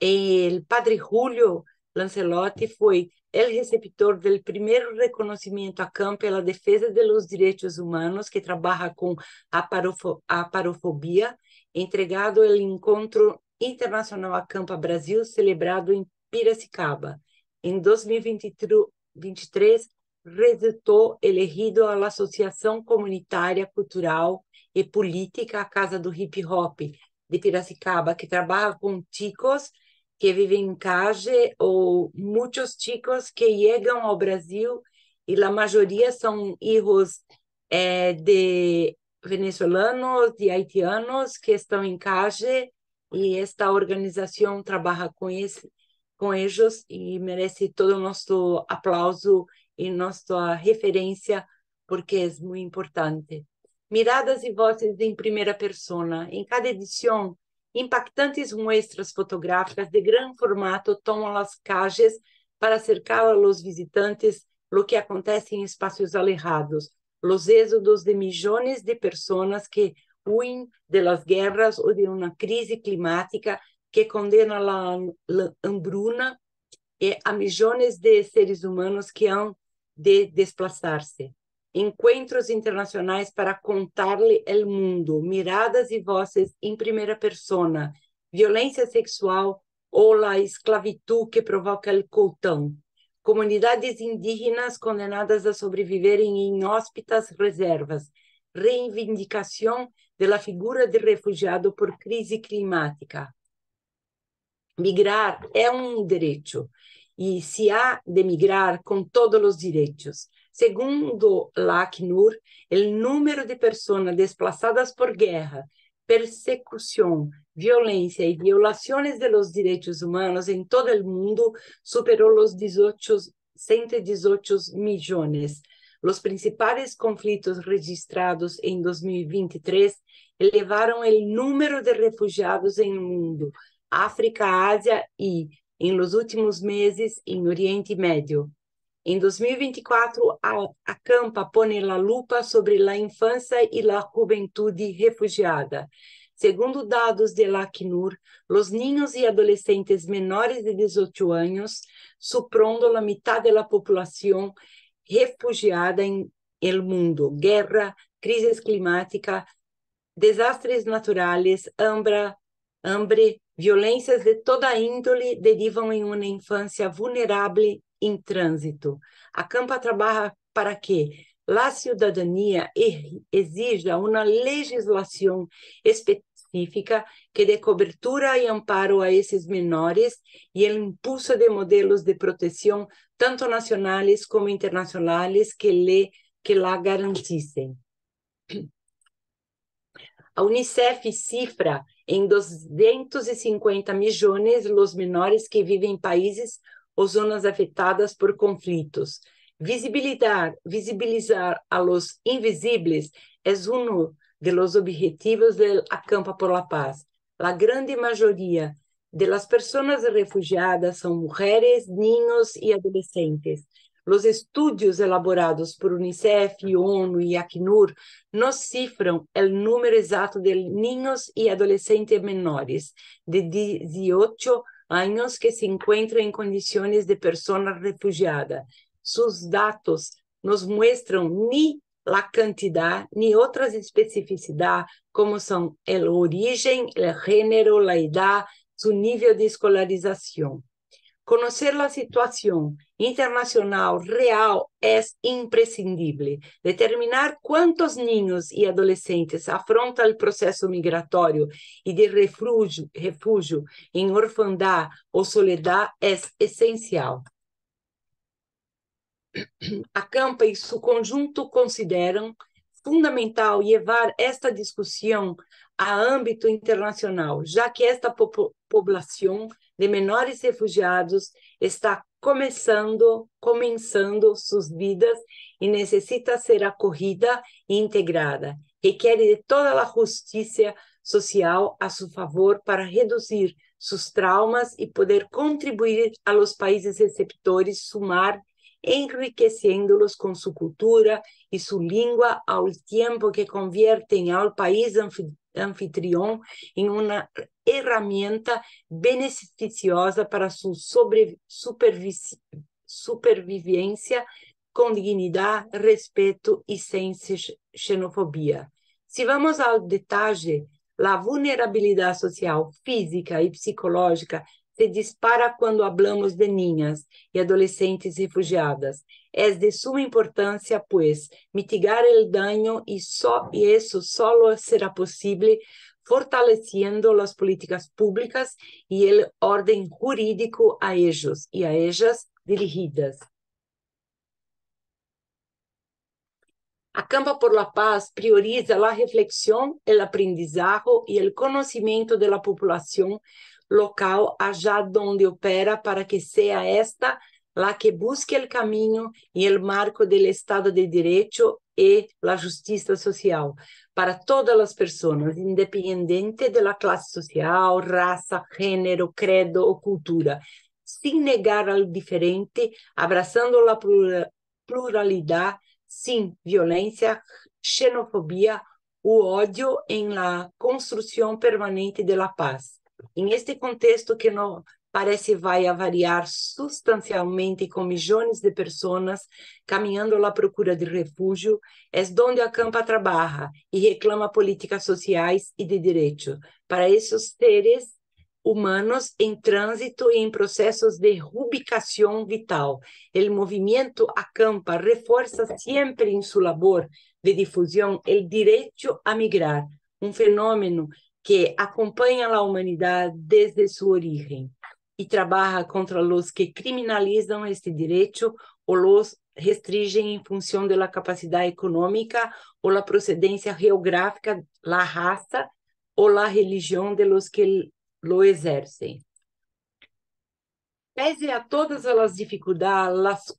E: El padre Julio Lancelotti foi el receptor do primeiro reconhecimento a campo pela defesa dos direitos humanos, que trabalha com a aparofo parofobia, entregado ao Encontro Internacional a Campo Brasil, celebrado em Piracicaba. Em 2023, resultou elegido é à Associação Comunitária Cultural e Política Casa do Hip Hop de Piracicaba, que trabalha com chicos que vivem em Cage ou muitos chicos que chegam ao Brasil e a maioria são filhos eh, de venezuelanos e haitianos que estão em Cage e esta organização trabalha com esse com eles e merece todo o nosso aplauso en nossa referência porque é muito importante. Miradas e vozes em primeira persona. Em cada edição, impactantes muestras fotográficas de grande formato tomam as cajas para acercar a los visitantes o que acontece em espaços alejados, os éxodos de milhões de pessoas que huem de las guerras ou de uma crise climática que condena la, hambruna e a milhões de seres humanos que han de desplasar-se Encontros internacionais para contar-lhe o mundo, miradas e vozes em primeira persona, violência sexual ou la esclavitud que provoca o coltão. Comunidades indígenas condenadas a sobreviverem em inhóspitas reservas. Reivindicação da figura de refugiado por crise climática. Migrar é um direito e se há de migrar com todos os direitos. Segundo a Acnur, o número de pessoas desplazadas por guerra, persecução, violência e violações de los direitos humanos em todo o mundo superou os 18, 118 milhões. Os principais conflitos registrados em 2023 elevaram o número de refugiados em mundo, África, Ásia e em los últimos meses em Oriente Médio. Em 2024, a, a Campa põe la lupa sobre la infância e la juventude refugiada. Segundo dados de la os niños e adolescentes menores de 18 anos suprondo la mitad de la población refugiada em el mundo. Guerra, crises climática, desastres naturais, hambre, Violências de toda índole derivam em uma infância vulnerável em trânsito. A Campa trabalha para que a cidadania exija uma legislação específica que dê cobertura e amparo a esses menores e o impulso de modelos de proteção, tanto nacionais como internacionais, que, lhe, que lá garantissem. A Unicef cifra em 250 milhões los menores que vivem em países ou zonas afetadas por conflitos. Visibilizar, visibilizar a los invisíveis é um dos objetivos do Acampa por la Paz. A grande maioria de las personas refugiadas são mulheres, niños e adolescentes. Os estudos elaborados por Unicef, ONU e Acnur nos cifram o número exato de niños e adolescentes menores de 18 anos que se encontram em condições de pessoa refugiada. Seus dados nos mostram ni la cantidad ni outras especificidades como são a origem, o gênero, a idade, seu nível de escolarização. Conocer la situación internacional real es imprescindible. Determinar cuántos niños y adolescentes afronta el proceso migratorio y de refugio, refugio en orfandad o soledad es esencial. A Campa e seu conjunto consideram fundamental levar esta discussão a âmbito internacional, já que esta população de menores refugiados está começando, começando suas vidas e necessita ser acorrida e integrada. Requer de toda a justiça social a seu favor para reduzir seus traumas e poder contribuir a los países receptores, sumar enriquecendo enriquecendo-los com sua cultura e sua língua ao tempo que convierten ao país anfitrião em uma herramienta beneficiosa para sua supervivência, supervis, supervivencia con dignidad, xenofobia. Se vamos ao detalhe, a vulnerabilidade social, física e psicológica se dispara quando hablamos de niñas e adolescentes refugiadas. É de suma importância, pois mitigar o daño e isso só será possível fortalecendo as políticas públicas e o orden jurídico a eles e a ellas dirigidas. A Campa por la Paz prioriza a reflexão, o aprendizado e o conhecimento da população local allá donde opera para que sea esta la que busque el camino en el marco del Estado de Derecho y la justicia social para todas las personas, independiente de la clase social, raza, género, credo o cultura, sin negar al diferente, abrazando la pluralidad, sin violencia, xenofobia u odio en la construcción permanente de la paz. Em este contexto que não parece vai variar substancialmente com milhões de pessoas caminhando à procura de refúgio, é onde a campa trabalha e reclama políticas sociais e de direito para esses seres humanos em trânsito e em processos de rubicação vital. O movimento Acampa reforça sempre em seu labor de difusão o direito a migrar, um fenômeno que acompanha a humanidade desde sua origem e trabalha contra os que criminalizam este direito ou os restringem em função da capacidade econômica ou da procedência geográfica, da raça ou da religião de los que lo exercem. Pese a todas as dificuldades,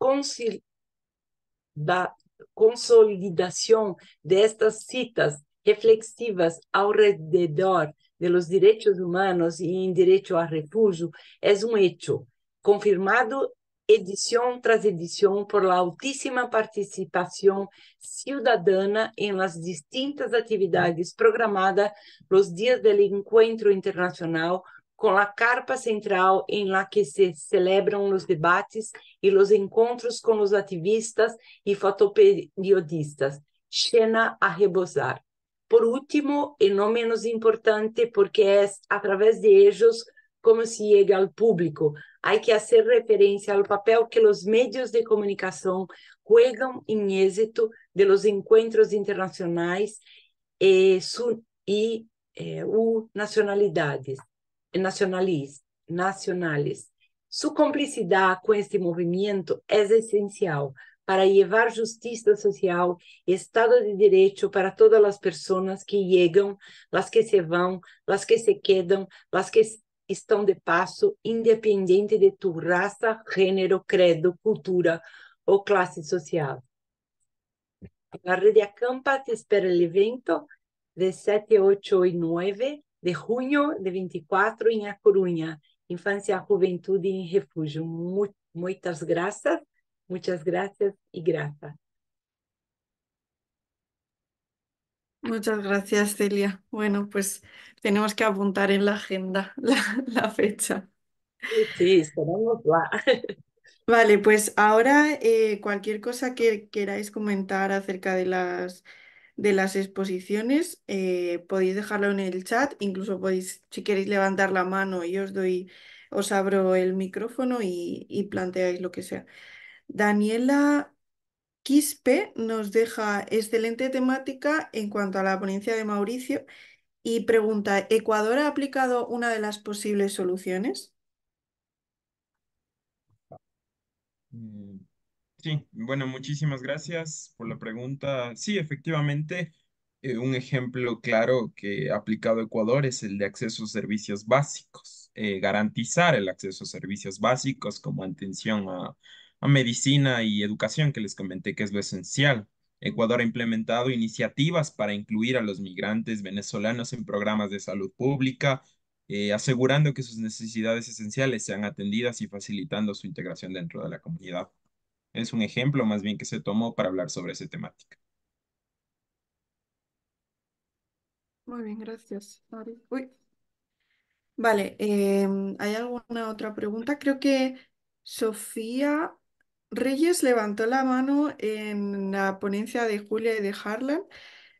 E: a consolidação destas citas reflexivas alrededor de los direitos humanos e em direito a refúgio, é um hecho confirmado edição tras edição por la altíssima participación ciudadana en las distintas actividades programadas los días del encuentro internacional con la carpa central en la que se celebran los debates y los encuentros con los activistas y fotoperiodistas, Cena a rebosar. Por último, e não menos importante, porque é através de eles como se chega ao público. Há que fazer referência ao papel que os meios de comunicação jogam em êxito de los encontros internacionais e, su, e eh, u nacionalidades, eh, nacionalis, nacionales. Sua complicidade com este movimento é essencial para levar justiça social, Estado de Direito para todas as pessoas que chegam, as que se vão, as que se quedam, as que estão de passo, independente de tu raça, gênero, credo, cultura ou classe social. A Rede Acampa te espera o evento de 7, 8 e 9 de junho de 24 em A Coruña, Infância, Juventude e Refúgio. Muitas graças. Muchas gracias y gracias.
A: Muchas gracias, Celia. Bueno, pues tenemos que apuntar en la agenda la, fecha. Sí, tenemos Vale, pues ahora eh, cualquier cosa que queráis comentar acerca de las, de las exposiciones, eh, podéis dejarlo en el chat, incluso podéis, si queréis levantar la mano, yo os doy, os abro el micrófono y planteáis lo que sea. Daniela Quispe nos deja excelente temática en cuanto a la ponencia de Mauricio y pregunta, ¿Ecuador ha aplicado una de las posibles soluciones?
D: Mm, sí, bueno, muchísimas gracias por la pregunta. Sí, efectivamente, eh, un ejemplo claro que ha aplicado Ecuador es el de acceso a servicios básicos. Eh, garantizar el acceso a servicios básicos como atención a a medicina y educación que les comenté que es lo esencial. Ecuador ha implementado iniciativas para incluir a los migrantes venezolanos en programas de salud pública, eh, asegurando que sus necesidades esenciales sean atendidas y facilitando su integración dentro de la comunidad. Es un ejemplo más bien que se tomó para hablar sobre esa temática.
A: Muy bien, gracias. Vale, em, ¿hay alguna otra pregunta? Creo que Sofía Reyes levantó la mano en la ponencia de Julia y de Harlan.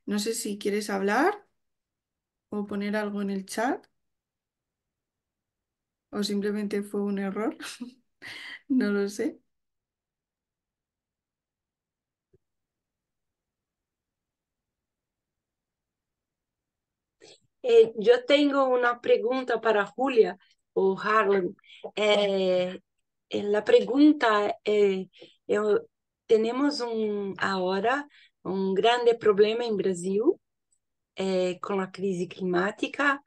A: No sé si quieres hablar o poner algo en el chat o simplemente fue un error. no lo sé.
E: Eh, yo tengo una pregunta para Julia o Harlan. Eh, Eh, la pregunta, é eh, eu, tenemos um agora um grande problema em Brasil é eh, com a crise climática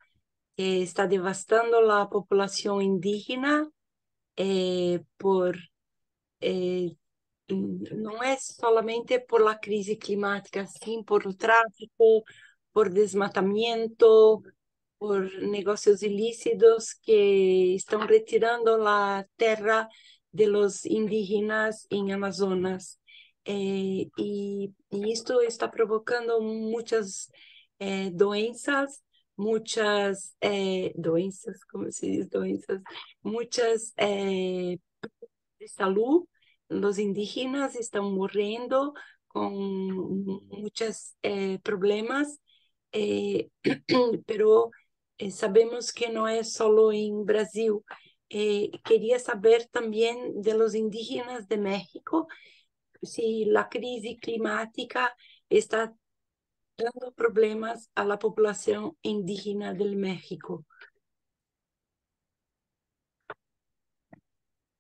E: que está devastando a população indígena é por... não é solamente por la crise climática, sim por o tráfico, por desmatamento, por negocios ilícitos que están retirando la tierra de los indígenas en Amazonas. Eh, y, esto está provocando muchas eh, doenças, muchas eh, ¿cómo se dice? muchas eh, de salud. Los indígenas están muriendo con muchos problemas, pero eh, sabemos que no es solo en Brasil. Eh, quería saber también de los indígenas de México si la crisis climática está dando problemas a la población indígena del México.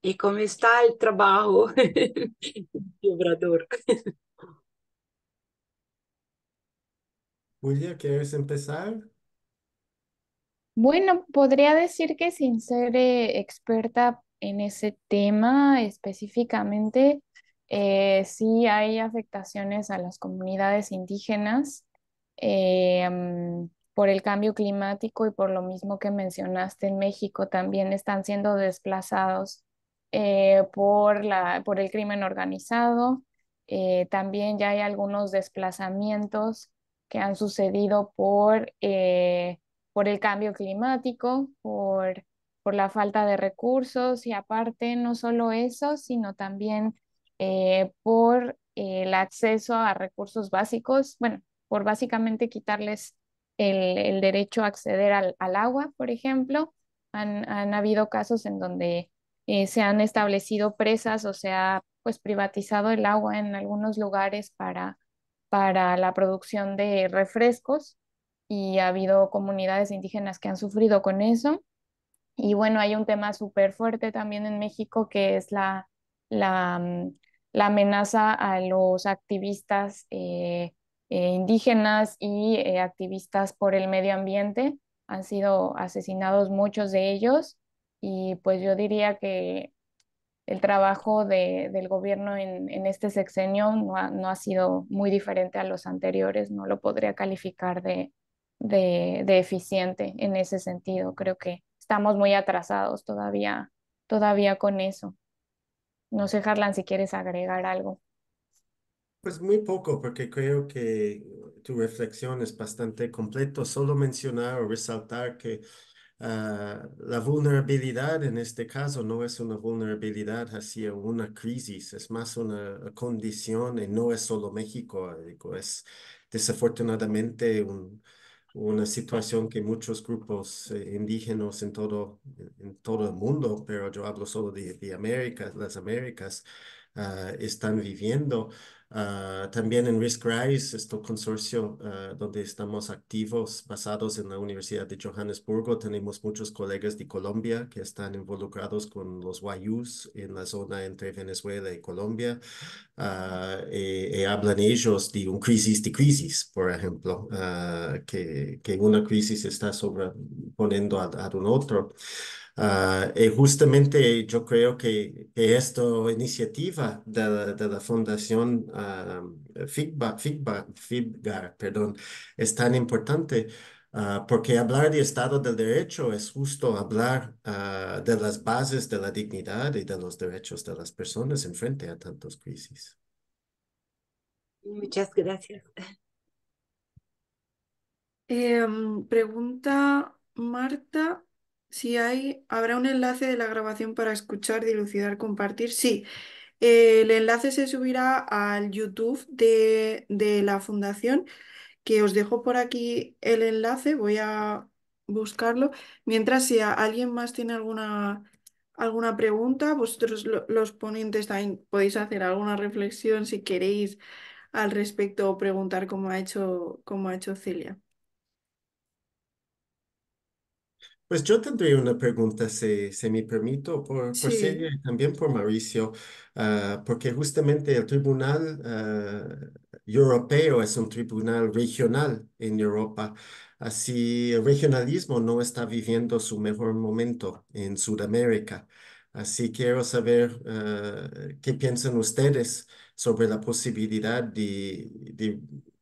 E: ¿Y cómo está el trabajo Obrador?
B: Julia, ¿quieres empezar?
C: Bueno, podría decir que sin ser eh, experta en ese tema específicamente, eh, sí hay afectaciones a las comunidades indígenas eh, mm, por el cambio climático y por lo mismo que mencionaste en México, también están siendo desplazados por, la, por el crimen organizado. también ya hay algunos desplazamientos que han sucedido por por el cambio climático, por, por la falta de recursos y aparte no solo eso, sino también eh, por eh, el acceso a recursos básicos, bueno, por básicamente quitarles el, derecho a acceder al, agua, por ejemplo. Han, han, habido casos en donde eh, se han establecido presas o se ha pues, privatizado el agua en algunos lugares para, para la producción de refrescos y ha habido comunidades indígenas que han sufrido con eso. Y bueno, hay un tema súper fuerte también en México que es la, la, mm, amenaza a los activistas eh, eh, indígenas y eh, activistas por el medio ambiente. Han sido asesinados muchos de ellos y pues yo diría que el trabajo del gobierno en, este sexenio no ha, sido muy diferente a los anteriores, no lo podría calificar de, de, de, eficiente en ese sentido. Creo que estamos muy atrasados todavía, todavía con eso. No sé, Harlan, si quieres agregar algo.
B: Pues muy poco, porque creo que tu reflexión es bastante completa. Solo mencionar o resaltar que ah, la vulnerabilidad en este caso no es una vulnerabilidad hacia una crisis, es más una condición y no es solo México, es desafortunadamente un, una situación que muchos grupos eh, indígenas en todo, en todo el mundo, pero yo hablo solo de, de las Américas, ah, están viviendo. Ah, también en Risk rise este consorcio ah, donde estamos activos, basados en la Universidad de Johannesburgo, tenemos muchos colegas de Colombia que están involucrados con los YUs en la zona entre Venezuela y Colombia, y, ah, eh, eh, hablan ellos de un crisis de crisis, por ejemplo, que, que, una crisis está sobreponiendo a, a un otro y ah, eh, justamente yo creo que, que esta iniciativa de, la, de Fundación uh, perdón, es tan importante ah, porque hablar de Estado del Derecho es justo hablar de las bases de la dignidad y de los derechos de las personas en frente a tantas crisis.
E: Muchas gracias.
A: Em, pregunta Marta, Sí, hay, habrá un enlace de la grabación para escuchar, dilucidar, compartir. Sí, eh, el enlace se subirá al YouTube de, la fundación, que os dejo por aquí el enlace, voy a buscarlo. Mientras, si alguien más tiene alguna, alguna pregunta, vosotros los ponentes también podéis hacer alguna reflexión si queréis al respecto o preguntar cómo ha hecho, como ha hecho Celia.
B: Pues yo tendría una pregunta, si, me permito, por, por y también por Mauricio, ah, porque justamente el Tribunal ah, Europeo es un tribunal regional en Europa. Así el regionalismo no está viviendo su mejor momento en Sudamérica. Así quiero saber ah, qué piensan ustedes sobre la posibilidad de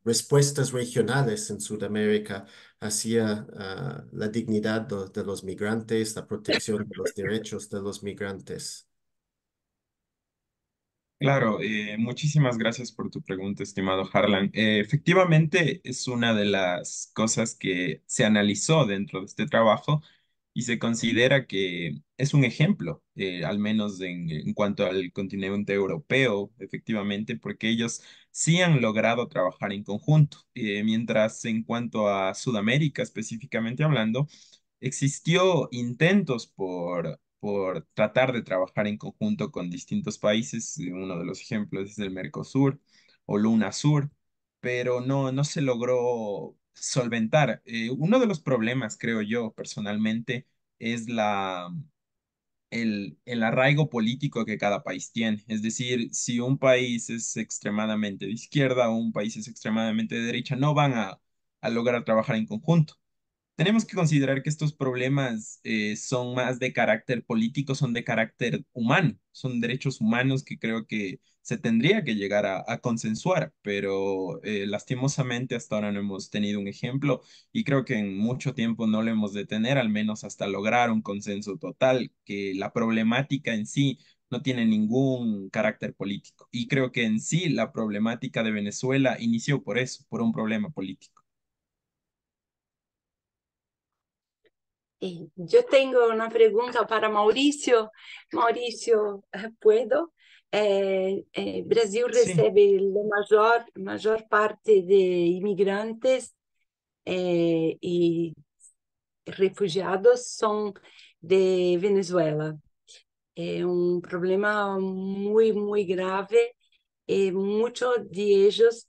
B: respuestas regionales en Sudamérica hacia ah, la dignidad de, los migrantes, la protección de los derechos de los
D: migrantes. Claro, eh, muchísimas gracias por tu pregunta, estimado Harlan. Eh, efectivamente, es una de las cosas que se analizó dentro de este trabajo y se considera que es un ejemplo, eh, al menos en, cuanto al continente europeo, efectivamente, porque ellos sí han logrado trabajar en conjunto, eh, mientras en cuanto a Sudamérica específicamente hablando, existió intentos por por tratar de trabajar en conjunto con distintos países. Eh, uno de los ejemplos es el Mercosur o Luna Sur pero no, no se logró solventar. Eh, uno de los problemas, creo yo personalmente, es la, el, el, arraigo político que cada país tiene. Es decir, si un país es extremadamente de izquierda o un país es extremadamente de derecha, no van a, a lograr trabajar en conjunto tenemos que considerar que estos problemas eh, son más de carácter político, son de carácter humano, son derechos humanos que creo que se tendría que llegar a, consensuar, pero eh, lastimosamente hasta ahora no hemos tenido un ejemplo y creo que en mucho tiempo no lo hemos de tener, al menos hasta lograr un consenso total, que la problemática en sí no tiene ningún carácter político. Y creo que en sí la problemática de Venezuela inició por eso, por un problema político.
E: Eh, yo tengo una pregunta para Mauricio. Mauricio, eh, ¿puedo? Eh, eh, Brasil recebe sí. la mayor, mayor parte de inmigrantes eh, y refugiados son de Venezuela. Es eh, un problema muy, muy grave. muchos de ellos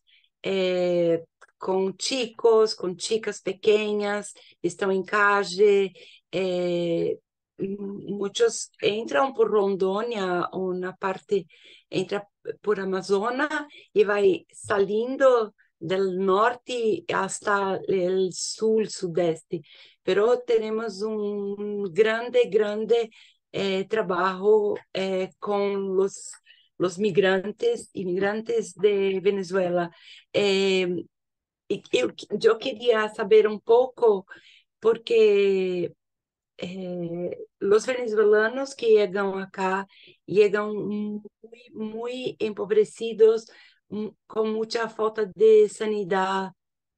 E: con chicos, con chicas pequeñas, están en calle, eh, muchos entran por Rondônia, una parte, entra por Amazonas y va saliendo del norte hasta el sur, sudeste. Pero tenemos un grande, grande eh, trabajo eh, con los migrantes, inmigrantes de Venezuela. Em, eu, eu queria saber um pouco, porque eh, os venezuelanos que chegam acá chegam muito, empobrecidos, mm, com muita falta de sanidade,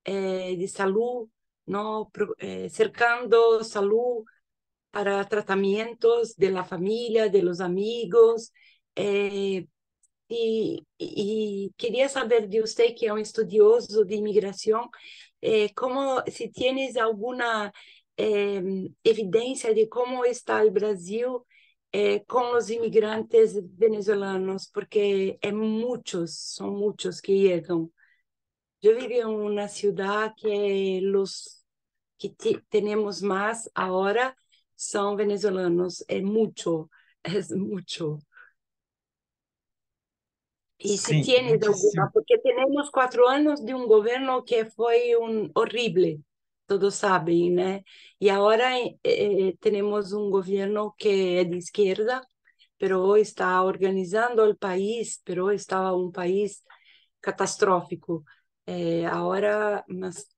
E: eh, de saúde, não, eh, cercando saúde para tratamentos de la família, de los amigos, eh, Y quería saber de usted, que es un estudioso de inmigración, eh, si tienes alguna em, evidencia de cómo está el Brasil eh, con los inmigrantes venezolanos, porque hay muchos, son muchos que llegan. Yo vivía en una ciudad que los que tenemos más ahora son venezolanos, es mucho, es mucho y si tienes alguna, porque tenemos cuatro años de un gobierno que fue un horrible, todos saben, ¿no? ¿eh? Y ahora eh, eh, tenemos un gobierno que es de izquierda, pero está organizando el país, pero estaba un país catastrófico. ahora más,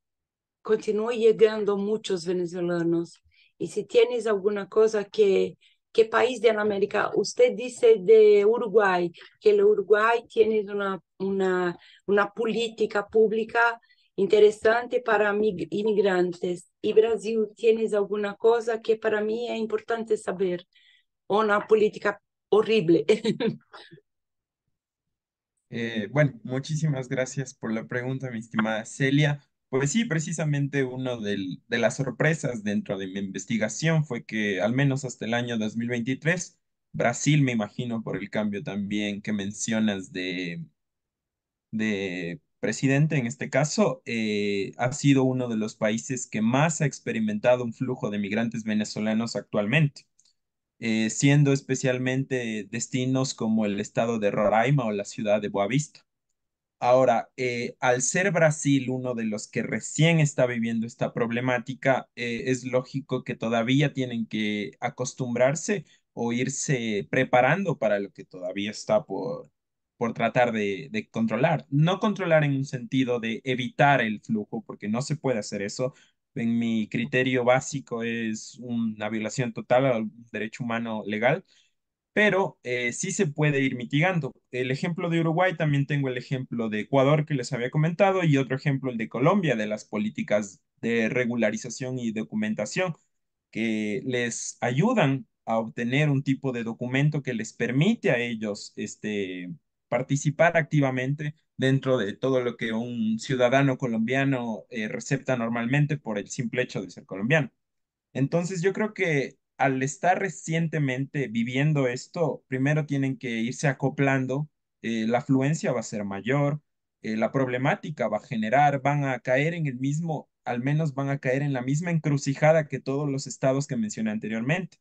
E: continúan llegando muchos venezolanos. Y si tienes alguna cosa que qué país de América. Usted dice de Uruguay, que el Uruguay tiene una, una, política pública interesante para inmigrantes. ¿Y Brasil tiene alguna cosa que para mí es importante saber? O Una política horrible.
D: Eh, bueno, muchísimas gracias por la pregunta, mi estimada Celia. Pues sí, precisamente una de las sorpresas dentro de mi investigación fue que al menos hasta el año 2023, Brasil, me imagino por el cambio también que mencionas de, presidente en este caso, eh, ha sido uno de los países que más ha experimentado un flujo de migrantes venezolanos actualmente, eh, siendo especialmente destinos como el estado de Roraima o la ciudad de Boavista. Ahora, eh, al ser Brasil uno de los que recién está viviendo esta problemática, eh, es lógico que todavía tienen que acostumbrarse o irse preparando para lo que todavía está por, por tratar de, controlar. No controlar en un sentido de evitar el flujo, porque no se puede hacer eso. En mi criterio básico es una violación total al derecho humano legal, pero eh, sí se puede ir mitigando. El ejemplo de Uruguay, también tengo el ejemplo de Ecuador que les había comentado y otro ejemplo el de Colombia de las políticas de regularización y documentación que les ayudan a obtener un tipo de documento que les permite a ellos este, participar activamente dentro de todo lo que un ciudadano colombiano eh, recepta normalmente por el simple hecho de ser colombiano. Entonces yo creo que al estar recientemente viviendo esto, primero tienen que irse acoplando, eh, la afluencia va a ser mayor, eh, la problemática va a generar, van a caer en el mismo, al menos van a caer en la misma encrucijada que todos los estados que mencioné anteriormente,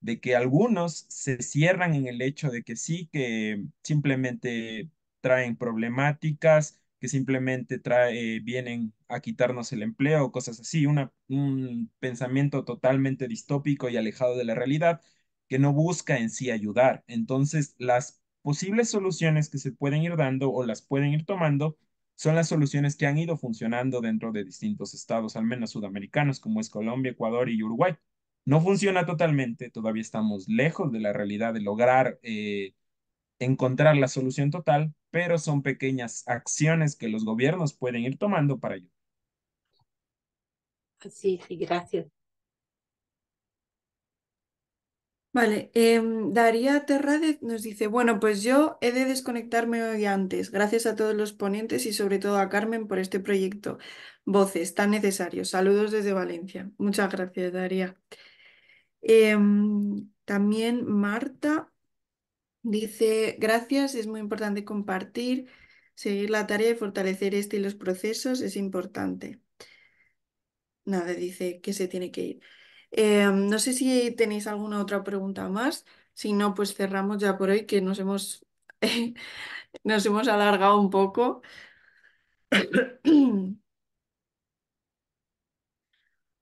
D: de que algunos se cierran en el hecho de que sí, que simplemente traen problemáticas, que simplemente trae, eh, vienen a quitarnos el empleo, o cosas así, un pensamiento totalmente distópico y alejado de la realidad que no busca en sí ayudar. Entonces, las posibles soluciones que se pueden ir dando o las pueden ir tomando son las soluciones que han ido funcionando dentro de distintos estados, al menos sudamericanos, como es Colombia, Ecuador y Uruguay. No funciona totalmente, todavía estamos lejos de la realidad de lograr eh, encontrar la solución total, pero son pequeñas acciones que los gobiernos pueden ir tomando para ello.
A: Sí, sí, gracias. Vale, em, Daría Terrade nos dice, bueno, pues yo he de desconectarme hoy antes. Gracias a todos los ponentes y sobre todo a Carmen por este proyecto. Voces, tan necesarios. Saludos desde Valencia. Muchas gracias, Daría. Em, también Marta Dice, gracias, es muy importante compartir, seguir la tarea fortalecer este y los procesos es importante. Nada, dice que se tiene que ir. Em, no sé si tenéis alguna otra pregunta más. Si no, pues cerramos ya por hoy, que nos hemos, nos hemos alargado un poco.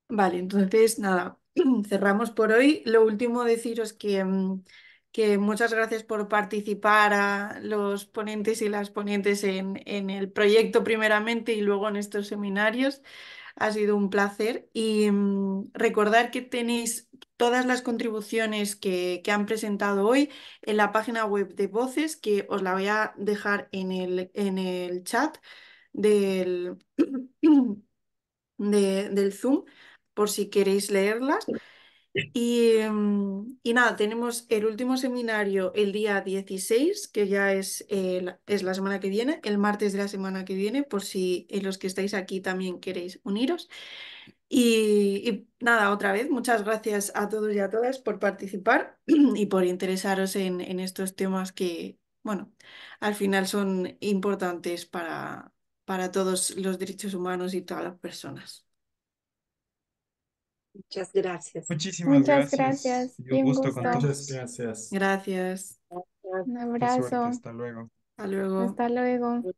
A: vale, entonces nada, cerramos por hoy. Lo último deciros que... Em, que muchas gracias por participar a los ponentes y las ponentes en, el proyecto primeramente y luego en estos seminarios. Ha sido un placer y mm, recordar que tenéis todas las contribuciones que, han presentado hoy en la página web de Voces, que os la voy a dejar en el, en el chat del, del Zoom por si queréis leerlas. Mm, y, nada, tenemos el último seminario el día 16, que ya es, eh, la, es la semana que viene, el martes de la semana que viene, por si eh, los que estáis aquí también queréis uniros. Y, y, nada, otra vez, muchas gracias a todos y a todas por participar y por interesaros en, en estos temas que, bueno, al final son importantes para, para todos los derechos humanos y todas las personas. Muchas gracias.
B: Muchísimas gracias. un gusto, con Muchas gracias. Gracias.
A: gracias. Un abrazo. Hasta luego. Hasta luego. Hasta luego.